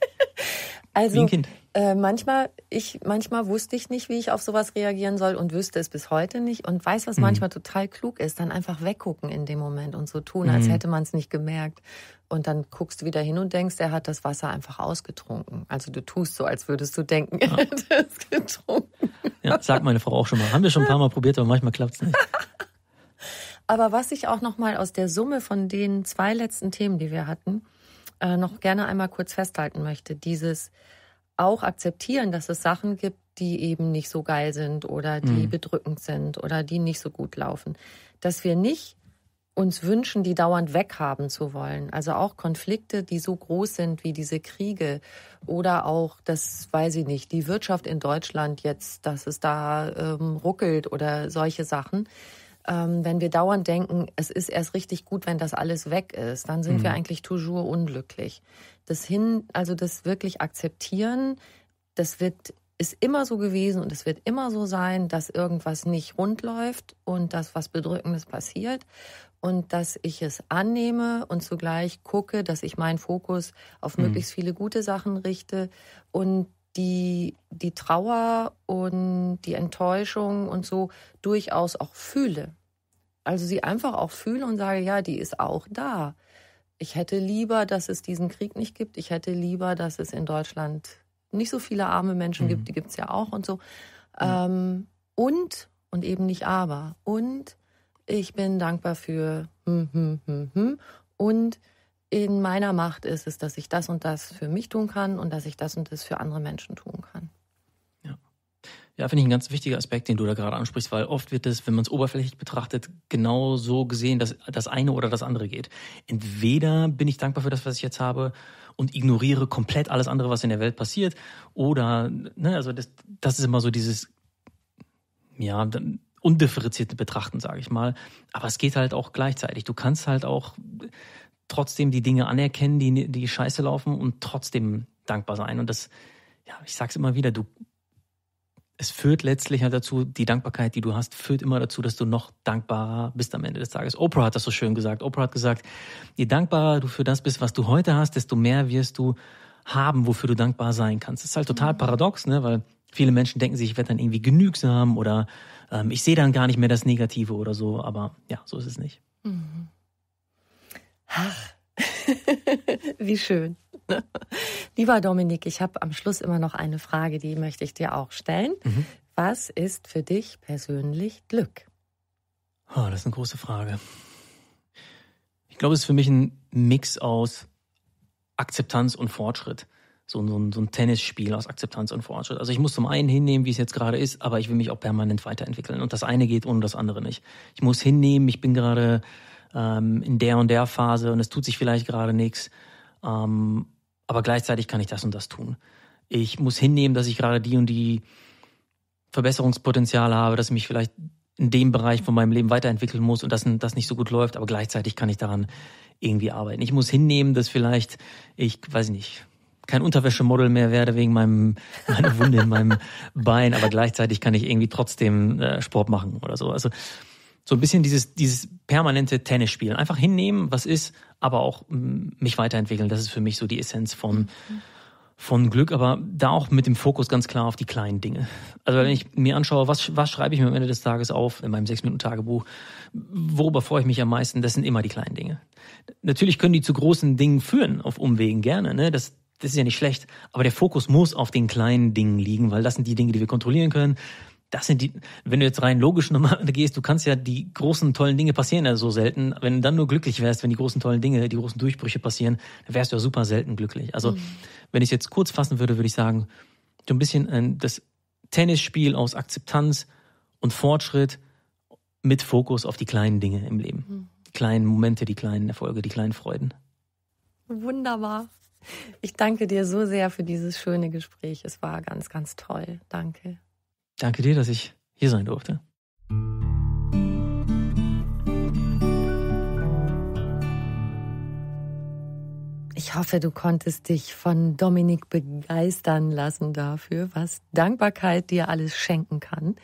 [LAUGHS] also, wie ein Kind. Äh, manchmal, ich, manchmal wusste ich nicht, wie ich auf sowas reagieren soll und wüsste es bis heute nicht und weiß, was mhm. manchmal total klug ist, dann einfach weggucken in dem Moment und so tun, mhm. als hätte man es nicht gemerkt. Und dann guckst du wieder hin und denkst, er hat das Wasser einfach ausgetrunken. Also du tust so, als würdest du denken, er hat es getrunken. Ja, sagt meine Frau auch schon mal. Haben wir schon ein paar Mal probiert, aber manchmal klappt es nicht. [LAUGHS] aber was ich auch nochmal aus der Summe von den zwei letzten Themen, die wir hatten, äh, noch gerne einmal kurz festhalten möchte, dieses, auch akzeptieren, dass es Sachen gibt, die eben nicht so geil sind oder die mhm. bedrückend sind oder die nicht so gut laufen. Dass wir nicht uns wünschen, die dauernd weghaben zu wollen. Also auch Konflikte, die so groß sind wie diese Kriege oder auch, das weiß ich nicht, die Wirtschaft in Deutschland jetzt, dass es da ähm, ruckelt oder solche Sachen. Ähm, wenn wir dauernd denken, es ist erst richtig gut, wenn das alles weg ist, dann sind mhm. wir eigentlich toujours unglücklich das hin, also das wirklich akzeptieren, das wird ist immer so gewesen und es wird immer so sein, dass irgendwas nicht rund läuft und dass was Bedrückendes passiert und dass ich es annehme und zugleich gucke, dass ich meinen Fokus auf mhm. möglichst viele gute Sachen richte und die, die Trauer und die Enttäuschung und so durchaus auch fühle. Also sie einfach auch fühle und sage, ja, die ist auch da ich hätte lieber, dass es diesen Krieg nicht gibt. Ich hätte lieber, dass es in Deutschland nicht so viele arme Menschen mhm. gibt. Die gibt es ja auch und so. Ähm, und, und eben nicht aber, und ich bin dankbar für hm, hm, hm, hm. und in meiner Macht ist es, dass ich das und das für mich tun kann und dass ich das und das für andere Menschen tun kann. Ja, finde ich ein ganz wichtiger Aspekt, den du da gerade ansprichst, weil oft wird es, wenn man es oberflächlich betrachtet, genau so gesehen, dass das eine oder das andere geht. Entweder bin ich dankbar für das, was ich jetzt habe und ignoriere komplett alles andere, was in der Welt passiert, oder, ne, also das, das ist immer so dieses, ja, undifferenzierte Betrachten, sage ich mal. Aber es geht halt auch gleichzeitig. Du kannst halt auch trotzdem die Dinge anerkennen, die, die scheiße laufen und trotzdem dankbar sein. Und das, ja, ich sag's immer wieder, du es führt letztlich halt dazu, die Dankbarkeit, die du hast, führt immer dazu, dass du noch dankbarer bist am Ende des Tages. Oprah hat das so schön gesagt. Oprah hat gesagt, je dankbarer du für das bist, was du heute hast, desto mehr wirst du haben, wofür du dankbar sein kannst. Das ist halt total mhm. paradox, ne? weil viele Menschen denken sich, ich werde dann irgendwie genügsam oder ähm, ich sehe dann gar nicht mehr das Negative oder so. Aber ja, so ist es nicht. Mhm. Ach, [LAUGHS] Wie schön. [LAUGHS] Lieber Dominik, ich habe am Schluss immer noch eine Frage, die möchte ich dir auch stellen. Mhm. Was ist für dich persönlich Glück? Oh, das ist eine große Frage. Ich glaube, es ist für mich ein Mix aus Akzeptanz und Fortschritt. So, so, so ein Tennisspiel aus Akzeptanz und Fortschritt. Also ich muss zum einen hinnehmen, wie es jetzt gerade ist, aber ich will mich auch permanent weiterentwickeln. Und das eine geht ohne das andere nicht. Ich muss hinnehmen, ich bin gerade ähm, in der und der Phase und es tut sich vielleicht gerade nichts, ähm, aber gleichzeitig kann ich das und das tun. Ich muss hinnehmen, dass ich gerade die und die Verbesserungspotenziale habe, dass ich mich vielleicht in dem Bereich von meinem Leben weiterentwickeln muss und dass das nicht so gut läuft, aber gleichzeitig kann ich daran irgendwie arbeiten. Ich muss hinnehmen, dass vielleicht ich, weiß ich nicht, kein Unterwäschemodel mehr werde wegen meinem [LAUGHS] meiner Wunde in meinem Bein, aber gleichzeitig kann ich irgendwie trotzdem äh, Sport machen oder so. Also so ein bisschen dieses, dieses permanente Tennisspielen. Einfach hinnehmen, was ist, aber auch mm, mich weiterentwickeln. Das ist für mich so die Essenz von, von Glück, aber da auch mit dem Fokus ganz klar auf die kleinen Dinge. Also wenn ich mir anschaue, was, was schreibe ich mir am Ende des Tages auf in meinem 6-Minuten-Tagebuch, worüber freue ich mich am meisten, das sind immer die kleinen Dinge. Natürlich können die zu großen Dingen führen, auf Umwegen gerne, ne? das, das ist ja nicht schlecht, aber der Fokus muss auf den kleinen Dingen liegen, weil das sind die Dinge, die wir kontrollieren können das sind die, wenn du jetzt rein logisch nochmal [LAUGHS] gehst, du kannst ja die großen tollen Dinge passieren ja also so selten. Wenn du dann nur glücklich wärst, wenn die großen tollen Dinge, die großen Durchbrüche passieren, dann wärst du ja super selten glücklich. Also, mhm. wenn ich es jetzt kurz fassen würde, würde ich sagen, so ein bisschen ein, äh, das Tennisspiel aus Akzeptanz und Fortschritt mit Fokus auf die kleinen Dinge im Leben. Mhm. Die kleinen Momente, die kleinen Erfolge, die kleinen Freuden. Wunderbar. Ich danke dir so sehr für dieses schöne Gespräch. Es war ganz, ganz toll. Danke. Danke dir, dass ich hier sein durfte. Ich hoffe, du konntest dich von Dominik begeistern lassen dafür, was Dankbarkeit dir alles schenken kann.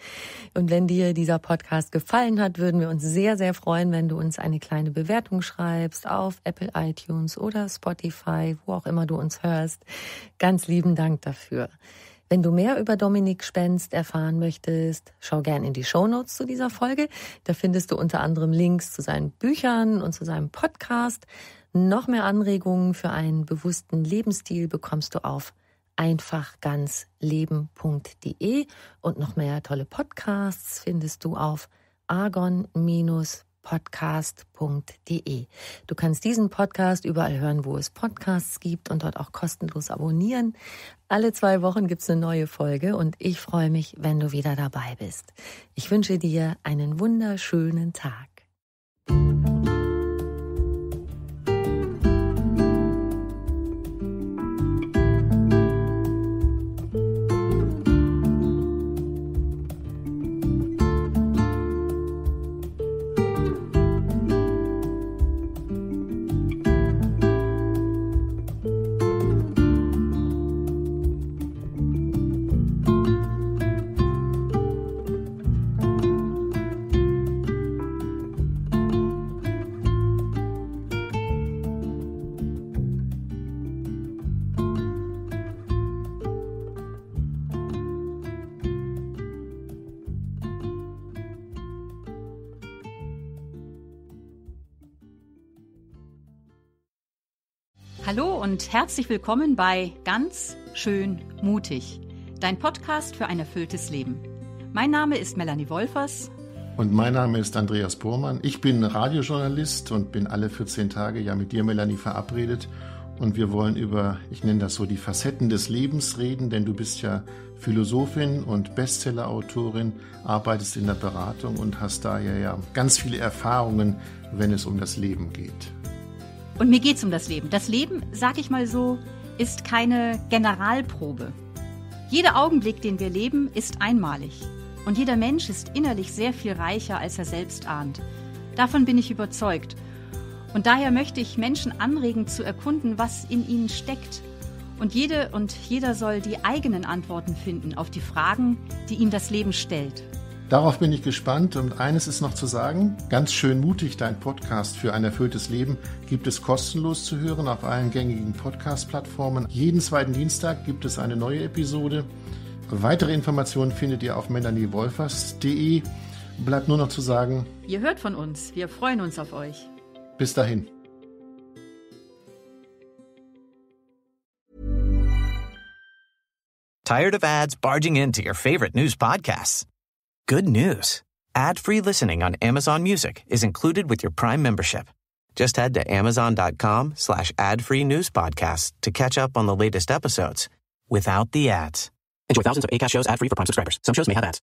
Und wenn dir dieser Podcast gefallen hat, würden wir uns sehr, sehr freuen, wenn du uns eine kleine Bewertung schreibst auf Apple iTunes oder Spotify, wo auch immer du uns hörst. Ganz lieben Dank dafür. Wenn du mehr über Dominik Spenst erfahren möchtest, schau gern in die Shownotes zu dieser Folge. Da findest du unter anderem Links zu seinen Büchern und zu seinem Podcast. Noch mehr Anregungen für einen bewussten Lebensstil bekommst du auf einfachganzleben.de und noch mehr tolle Podcasts findest du auf argon podcast.de. Du kannst diesen Podcast überall hören, wo es Podcasts gibt und dort auch kostenlos abonnieren. Alle zwei Wochen gibt es eine neue Folge und ich freue mich, wenn du wieder dabei bist. Ich wünsche dir einen wunderschönen Tag. und herzlich willkommen bei Ganz schön mutig, dein Podcast für ein erfülltes Leben. Mein Name ist Melanie Wolfers. Und mein Name ist Andreas Bormann. Ich bin Radiojournalist und bin alle 14 Tage ja mit dir, Melanie, verabredet. Und wir wollen über, ich nenne das so, die Facetten des Lebens reden, denn du bist ja Philosophin und Bestsellerautorin, arbeitest in der Beratung und hast daher ja ganz viele Erfahrungen, wenn es um das Leben geht. Und mir geht es um das Leben. Das Leben, sag ich mal so, ist keine Generalprobe. Jeder Augenblick, den wir leben, ist einmalig. Und jeder Mensch ist innerlich sehr viel reicher, als er selbst ahnt. Davon bin ich überzeugt. Und daher möchte ich Menschen anregen zu erkunden, was in ihnen steckt. Und jede und jeder soll die eigenen Antworten finden auf die Fragen, die ihm das Leben stellt. Darauf bin ich gespannt und eines ist noch zu sagen. Ganz schön mutig, dein Podcast für ein erfülltes Leben gibt es kostenlos zu hören auf allen gängigen Podcast-Plattformen. Jeden zweiten Dienstag gibt es eine neue Episode. Weitere Informationen findet ihr auf melaniewolfers.de. Bleibt nur noch zu sagen. Ihr hört von uns. Wir freuen uns auf euch. Bis dahin. Tired of ads barging into your favorite news podcasts? Good news. Ad-free listening on Amazon Music is included with your Prime membership. Just head to amazon.com slash ad-free news podcasts to catch up on the latest episodes without the ads. Enjoy thousands of ACAST shows ad-free for Prime subscribers. Some shows may have ads.